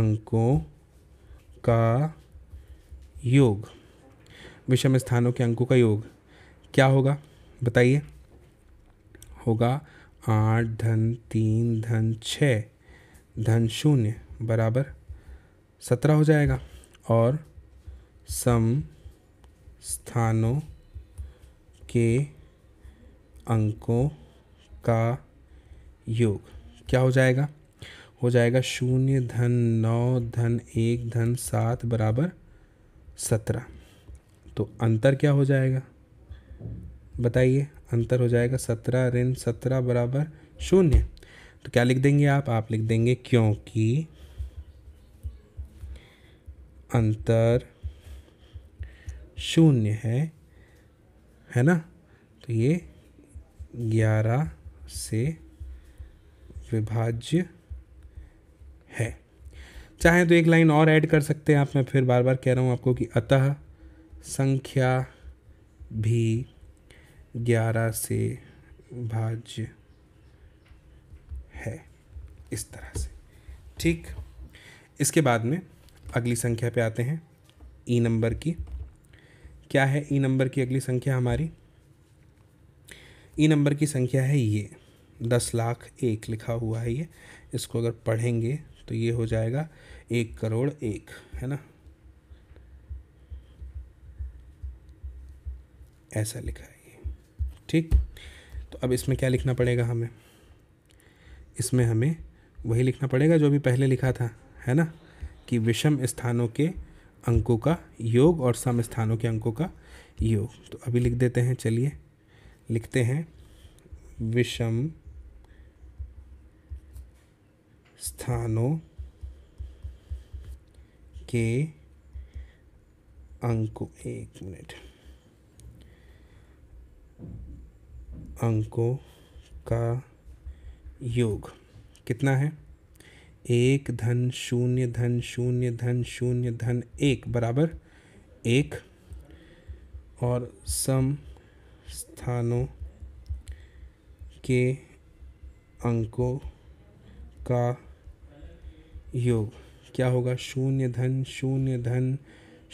अंकों का योग विषम स्थानों के अंकों का योग क्या होगा बताइए होगा आठ धन तीन धन छ धन शून्य बराबर सत्रह हो जाएगा और सम स्थानों के अंकों का योग क्या हो जाएगा हो जाएगा शून्य धन नौ धन एक धन सात बराबर सत्रह तो अंतर क्या हो जाएगा बताइए अंतर हो जाएगा सत्रह ऋण सत्रह बराबर शून्य तो क्या लिख देंगे आप आप लिख देंगे क्योंकि अंतर शून्य है है ना तो ये ग्यारह से विभाज्य है चाहे तो एक लाइन और ऐड कर सकते हैं आप मैं फिर बार बार कह रहा हूँ आपको कि अतः संख्या भी ग्यारह से भाज्य है इस तरह से ठीक इसके बाद में अगली संख्या पे आते हैं ई नंबर की क्या है ई नंबर की अगली संख्या हमारी ई नंबर की संख्या है ये दस लाख एक लिखा हुआ है ये इसको अगर पढ़ेंगे तो ये हो जाएगा एक करोड़ एक है ना ऐसा लिखा है ठीक तो अब इसमें क्या लिखना पड़ेगा हमें इसमें हमें वही लिखना पड़ेगा जो अभी पहले लिखा था है ना कि विषम स्थानों के अंकों का योग और सम स्थानों के अंकों का योग तो अभी लिख देते हैं चलिए लिखते हैं विषम स्थानों के अंकों एक मिनट अंकों का योग कितना है एक धन शून्य धन शून्य धन शून्य धन एक बराबर एक और सम स्थानों के अंकों का योग क्या होगा शून्य धन शून्य धन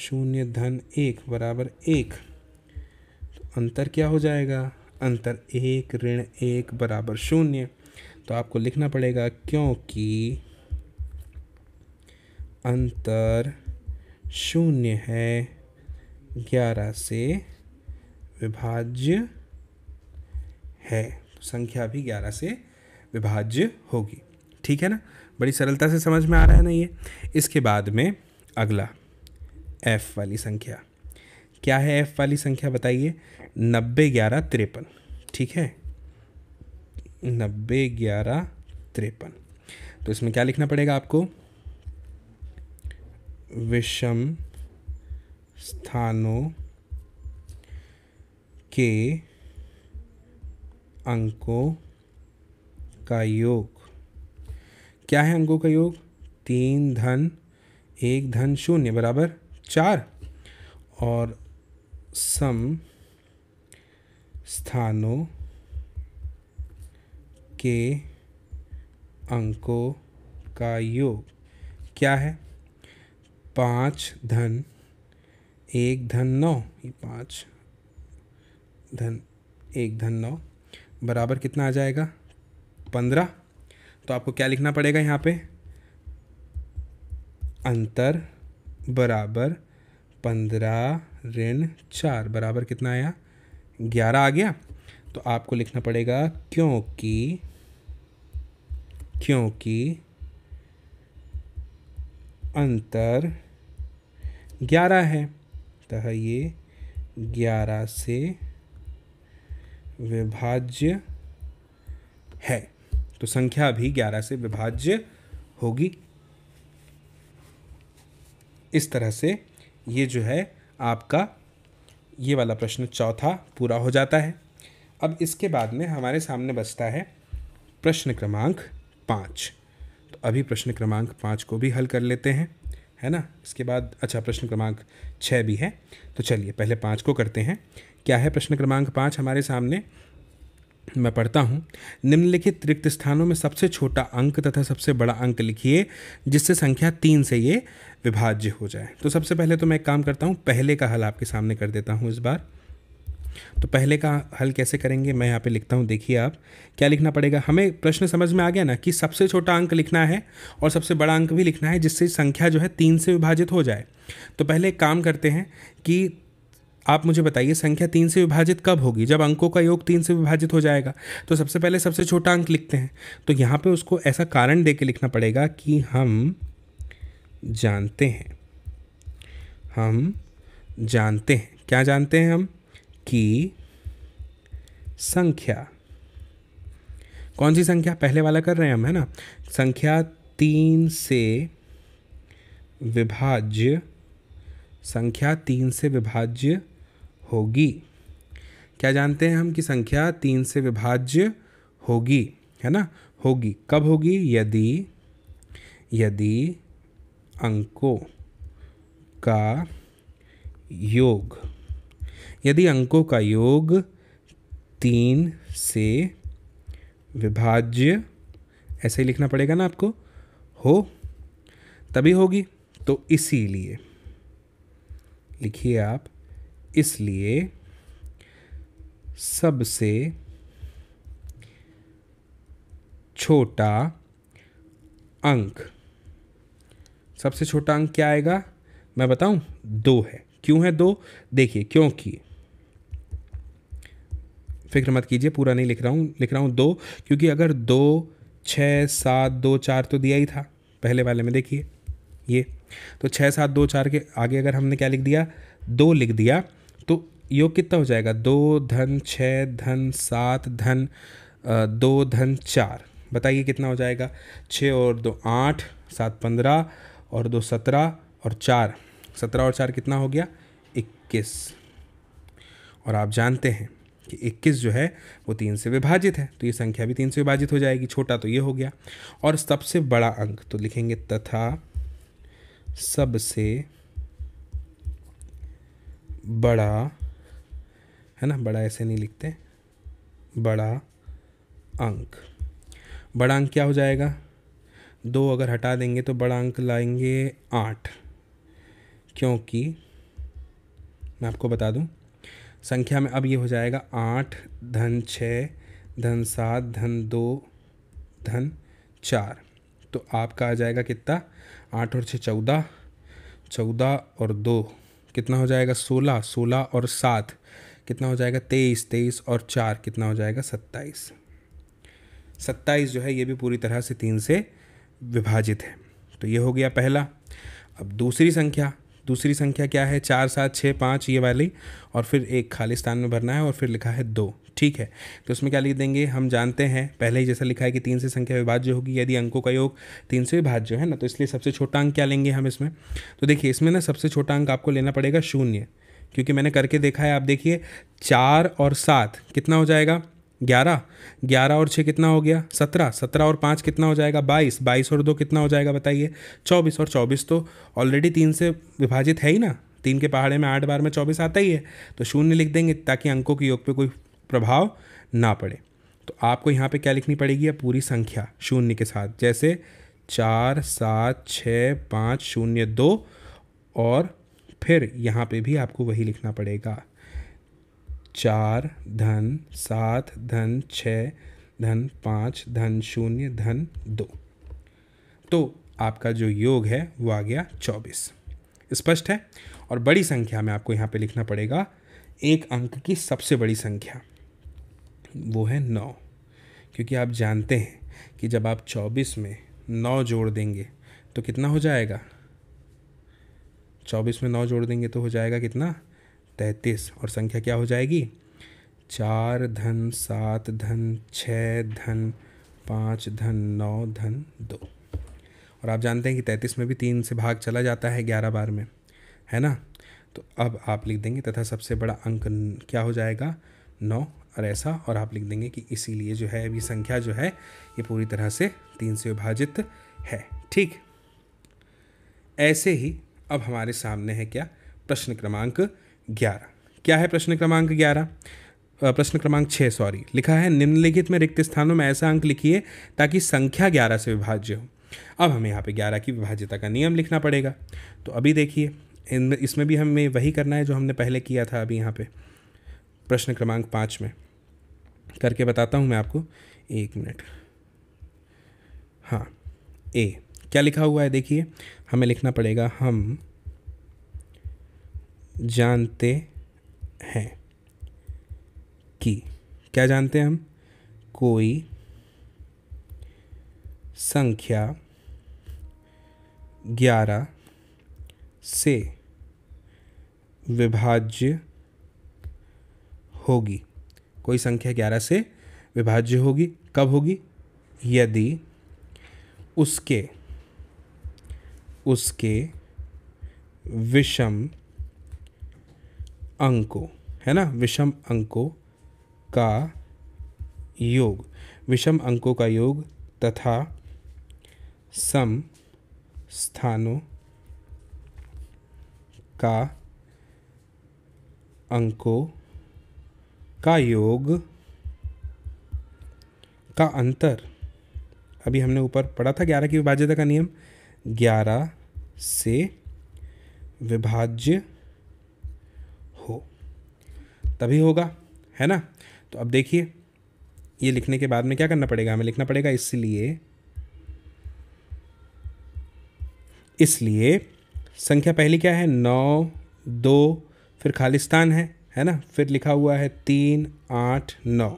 शून्य धन एक बराबर एक तो अंतर क्या हो जाएगा अंतर एक ऋण एक बराबर शून्य तो आपको लिखना पड़ेगा क्योंकि अंतर शून्य है ग्यारह से विभाज्य है संख्या भी ग्यारह से विभाज्य होगी ठीक है ना बड़ी सरलता से समझ में आ रहा है ना ये इसके बाद में अगला एफ़ वाली संख्या क्या है एफ़ वाली संख्या बताइए नब्बे ग्यारह तिरपन ठीक है नब्बे ग्यारह तिरपन तो इसमें क्या लिखना पड़ेगा आपको विषम स्थानों के अंकों का योग क्या है अंकों का योग तीन धन एक धन शून्य बराबर चार और सम स्थानों के अंकों का योग क्या है पाँच धन एक धन नौ ये पाँच धन एक धन नौ बराबर कितना आ जाएगा पंद्रह तो आपको क्या लिखना पड़ेगा यहाँ पे अंतर बराबर पंद्रह ऋण चार बराबर कितना आया ग्यारह आ गया तो आपको लिखना पड़ेगा क्योंकि क्योंकि अंतर ग्यारह है तो ये ग्यारह से विभाज्य है तो संख्या भी ग्यारह से विभाज्य होगी इस तरह से ये जो है आपका ये वाला प्रश्न चौथा पूरा हो जाता है अब इसके बाद में हमारे सामने बचता है प्रश्न क्रमांक पाँच तो अभी प्रश्न क्रमांक पाँच को भी हल कर लेते हैं है ना इसके बाद अच्छा प्रश्न क्रमांक छः भी है तो चलिए पहले पाँच को करते हैं क्या है प्रश्न क्रमांक पाँच हमारे सामने मैं पढ़ता हूँ निम्नलिखित रिक्त स्थानों में सबसे छोटा अंक तथा सबसे बड़ा अंक लिखिए जिससे संख्या तीन से ये विभाज्य हो जाए तो सबसे पहले तो मैं एक काम करता हूँ पहले का हल आपके सामने कर देता हूँ इस बार तो पहले का हल कैसे करेंगे मैं यहाँ पे लिखता हूँ देखिए आप क्या लिखना पड़ेगा हमें प्रश्न समझ में आ गया ना कि सबसे छोटा अंक लिखना है और सबसे बड़ा अंक भी लिखना है जिससे संख्या जो है तीन से विभाजित हो जाए तो पहले काम करते हैं कि आप मुझे बताइए संख्या तीन से विभाजित कब होगी जब अंकों का योग तीन से विभाजित हो जाएगा तो सबसे पहले सबसे छोटा अंक लिखते हैं तो यहाँ पर उसको ऐसा कारण दे के लिखना पड़ेगा कि हम जानते हैं हम जानते हैं क्या जानते हैं हम कि संख्या कौन सी संख्या पहले वाला कर रहे हैं हम है ना संख्या तीन से विभाज्य संख्या तीन से विभाज्य होगी क्या जानते हैं हम कि संख्या तीन से विभाज्य होगी है ना होगी कब होगी यदि यदि अंकों का योग यदि अंकों का योग तीन से विभाज्य ऐसे ही लिखना पड़ेगा ना आपको हो तभी होगी तो इसीलिए लिखिए आप इसलिए सबसे छोटा अंक सबसे छोटा अंक क्या आएगा मैं बताऊं दो है क्यों है दो देखिए क्योंकि फिक्र मत कीजिए पूरा नहीं लिख रहा हूँ लिख रहा हूँ दो क्योंकि अगर दो छ सात दो चार तो दिया ही था पहले वाले में देखिए ये तो छः सात दो चार के आगे अगर हमने क्या लिख दिया दो लिख दिया योग कितना हो जाएगा दो धन छ धन सात धन दो धन चार बताइए कितना हो जाएगा छः और दो आठ सात पंद्रह और दो सत्रह और चार सत्रह और चार कितना हो गया इक्कीस और आप जानते हैं कि इक्कीस जो है वो तीन से विभाजित है तो ये संख्या भी तीन से विभाजित हो जाएगी छोटा तो ये हो गया और सबसे बड़ा अंक तो लिखेंगे तथा सबसे बड़ा है ना बड़ा ऐसे नहीं लिखते बड़ा अंक बड़ा अंक क्या हो जाएगा दो अगर हटा देंगे तो बड़ा अंक लाएंगे आठ क्योंकि मैं आपको बता दूं संख्या में अब ये हो जाएगा आठ धन छः धन सात धन दो धन चार तो आपका आ जाएगा कितना आठ और छः चौदह चौदह और दो कितना हो जाएगा सोलह सोलह और सात कितना हो जाएगा तेईस तेईस और चार कितना हो जाएगा सत्ताईस सत्ताईस जो है ये भी पूरी तरह से तीन से विभाजित है तो ये हो गया पहला अब दूसरी संख्या दूसरी संख्या क्या है चार सात छः पाँच ये वाली और फिर एक खाली स्थान में भरना है और फिर लिखा है दो ठीक है तो इसमें क्या लिख देंगे हम जानते हैं पहले ही जैसा लिखा है कि तीन से संख्या विभाज्य होगी यदि अंकों का योग तीन से विभाज्य है ना तो इसलिए सबसे छोटा अंक क्या लेंगे हम इसमें तो देखिए इसमें ना सबसे छोटा अंक आपको लेना पड़ेगा शून्य क्योंकि मैंने करके देखा है आप देखिए चार और सात कितना हो जाएगा ग्यारह ग्यारह और छः कितना हो गया सत्रह सत्रह और पाँच कितना हो जाएगा बाईस बाईस और दो कितना हो जाएगा बताइए चौबीस और चौबीस तो ऑलरेडी तीन से विभाजित है ही ना तीन के पहाड़े में आठ बार में चौबीस आता ही है तो शून्य लिख देंगे ताकि अंकों के योग पर कोई प्रभाव ना पड़े तो आपको यहाँ पे क्या लिखनी पड़ेगी पूरी संख्या शून्य के साथ जैसे चार सात छः पाँच शून्य दो और फिर यहाँ पे भी आपको वही लिखना पड़ेगा चार धन सात धन छ धन पाँच धन शून्य धन दो तो आपका जो योग है वो आ गया चौबीस स्पष्ट है और बड़ी संख्या में आपको यहाँ पे लिखना पड़ेगा एक अंक की सबसे बड़ी संख्या वो है नौ क्योंकि आप जानते हैं कि जब आप चौबीस में नौ जोड़ देंगे तो कितना हो जाएगा चौबीस में नौ जोड़ देंगे तो हो जाएगा कितना तैंतीस और संख्या क्या हो जाएगी चार धन सात धन छः धन पाँच धन नौ धन दो और आप जानते हैं कि तैंतीस में भी तीन से भाग चला जाता है ग्यारह बार में है ना तो अब आप लिख देंगे तथा सबसे बड़ा अंक क्या हो जाएगा नौ और ऐसा और आप लिख देंगे कि इसीलिए जो है अभी संख्या जो है ये पूरी तरह से तीन से विभाजित है ठीक ऐसे ही अब हमारे सामने है क्या प्रश्न क्रमांक ग्यारह क्या है प्रश्न क्रमांक ग्यारह प्रश्न क्रमांक छः सॉरी लिखा है निम्नलिखित में रिक्त स्थानों में ऐसा अंक लिखिए ताकि संख्या ग्यारह से विभाज्य हो अब हमें यहाँ पे ग्यारह की विभाज्यता का नियम लिखना पड़ेगा तो अभी देखिए इन इसमें भी हमें वही करना है जो हमने पहले किया था अभी यहाँ पे प्रश्न क्रमांक पाँच में करके बताता हूँ मैं आपको एक मिनट हाँ ए क्या लिखा हुआ है देखिए हमें लिखना पड़ेगा हम जानते हैं कि क्या जानते हैं हम कोई संख्या ग्यारह से विभाज्य होगी कोई संख्या ग्यारह से विभाज्य होगी कब होगी यदि उसके उसके विषम अंकों है ना विषम अंकों का योग विषम अंकों का योग तथा सम स्थानों का अंकों का योग का अंतर अभी हमने ऊपर पढ़ा था ग्यारह की विभाज्यता का नियम ग्यारह से विभाज्य हो तभी होगा है ना तो अब देखिए ये लिखने के बाद में क्या करना पड़ेगा हमें लिखना पड़ेगा इसलिए इसलिए संख्या पहली क्या है नौ दो फिर खालिस्तान है है ना फिर लिखा हुआ है तीन आठ नौ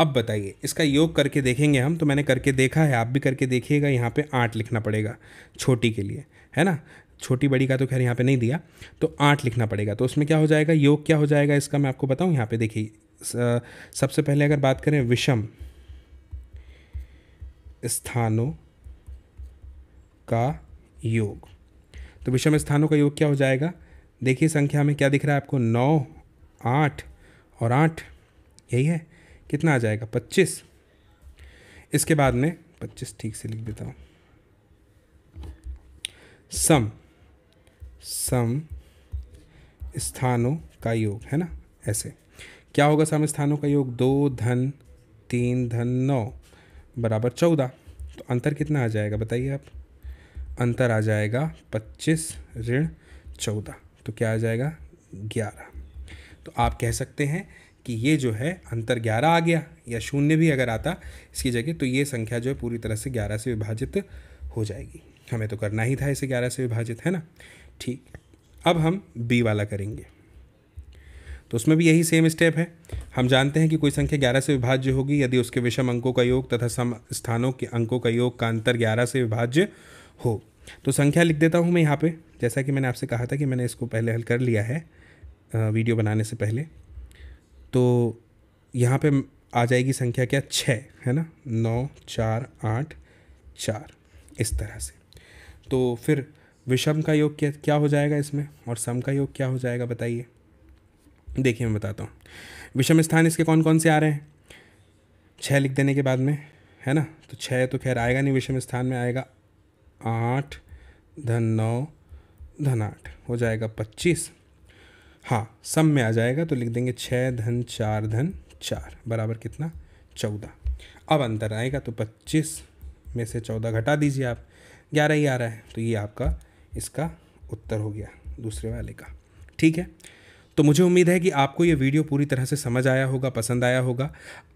अब बताइए इसका योग करके देखेंगे हम तो मैंने करके देखा है आप भी करके देखिएगा यहाँ पे आठ लिखना पड़ेगा छोटी के लिए है ना छोटी बड़ी का तो खैर यहाँ पे नहीं दिया तो आठ लिखना पड़ेगा तो उसमें क्या हो जाएगा योग क्या हो जाएगा इसका मैं आपको बताऊँ यहाँ पे देखिए सबसे पहले अगर बात करें विषम स्थानों का योग तो विषम स्थानों का योग क्या हो जाएगा देखिए संख्या में क्या दिख रहा है आपको नौ आठ और आठ यही है कितना आ जाएगा पच्चीस इसके बाद में पच्चीस ठीक से लिख देता हूँ सम सम स्थानों का योग है ना ऐसे क्या होगा सम स्थानों का योग दो धन तीन धन नौ बराबर चौदह तो अंतर कितना आ जाएगा बताइए आप अंतर आ जाएगा पच्चीस ऋण चौदह तो क्या आ जाएगा ग्यारह तो आप कह सकते हैं कि ये जो है अंतर ग्यारह आ गया या शून्य भी अगर आता इसकी जगह तो ये संख्या जो है पूरी तरह से ग्यारह से विभाजित हो जाएगी हमें तो करना ही था इसे ग्यारह से विभाजित है ना ठीक अब हम बी वाला करेंगे तो उसमें भी यही सेम स्टेप है हम जानते हैं कि कोई संख्या ग्यारह से विभाज्य होगी यदि उसके विषम अंकों का योग तथा सम स्थानों के अंकों का योग का अंतर ग्यारह से विभाज्य हो तो संख्या लिख देता हूँ मैं यहाँ पे जैसा कि मैंने आपसे कहा था कि मैंने इसको पहले हल कर लिया है वीडियो बनाने से पहले तो यहाँ पे आ जाएगी संख्या क्या छः है ना नौ चार आठ चार इस तरह से तो फिर विषम का योग क्या क्या हो जाएगा इसमें और सम का योग क्या हो जाएगा बताइए देखिए मैं बताता हूँ विषम स्थान इसके कौन कौन से आ रहे हैं छः लिख देने के बाद में है ना तो छः तो खैर आएगा नहीं विषम स्थान में आएगा आठ धन नौ धन आठ हो जाएगा पच्चीस हाँ सम में आ जाएगा तो लिख देंगे छः धन चार धन चार बराबर कितना चौदह अब अंतर आएगा तो पच्चीस में से चौदह घटा दीजिए आप ग्यारह ही आ रहा है तो ये आपका इसका उत्तर हो गया दूसरे वाले का ठीक है तो मुझे उम्मीद है कि आपको ये वीडियो पूरी तरह से समझ आया होगा पसंद आया होगा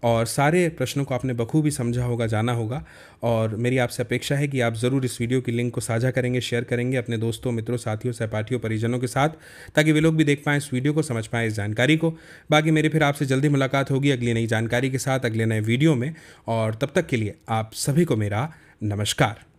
और सारे प्रश्नों को आपने बखूबी समझा होगा जाना होगा और मेरी आपसे अपेक्षा है कि आप ज़रूर इस वीडियो की लिंक को साझा करेंगे शेयर करेंगे अपने दोस्तों मित्रों साथियों सहपाठियों परिजनों के साथ ताकि वे लोग भी देख पाएँ इस वीडियो को समझ पाएँ इस जानकारी को बाकी मेरी फिर आपसे जल्दी मुलाकात होगी अगली नई जानकारी के साथ अगले नए वीडियो में और तब तक के लिए आप सभी को मेरा नमस्कार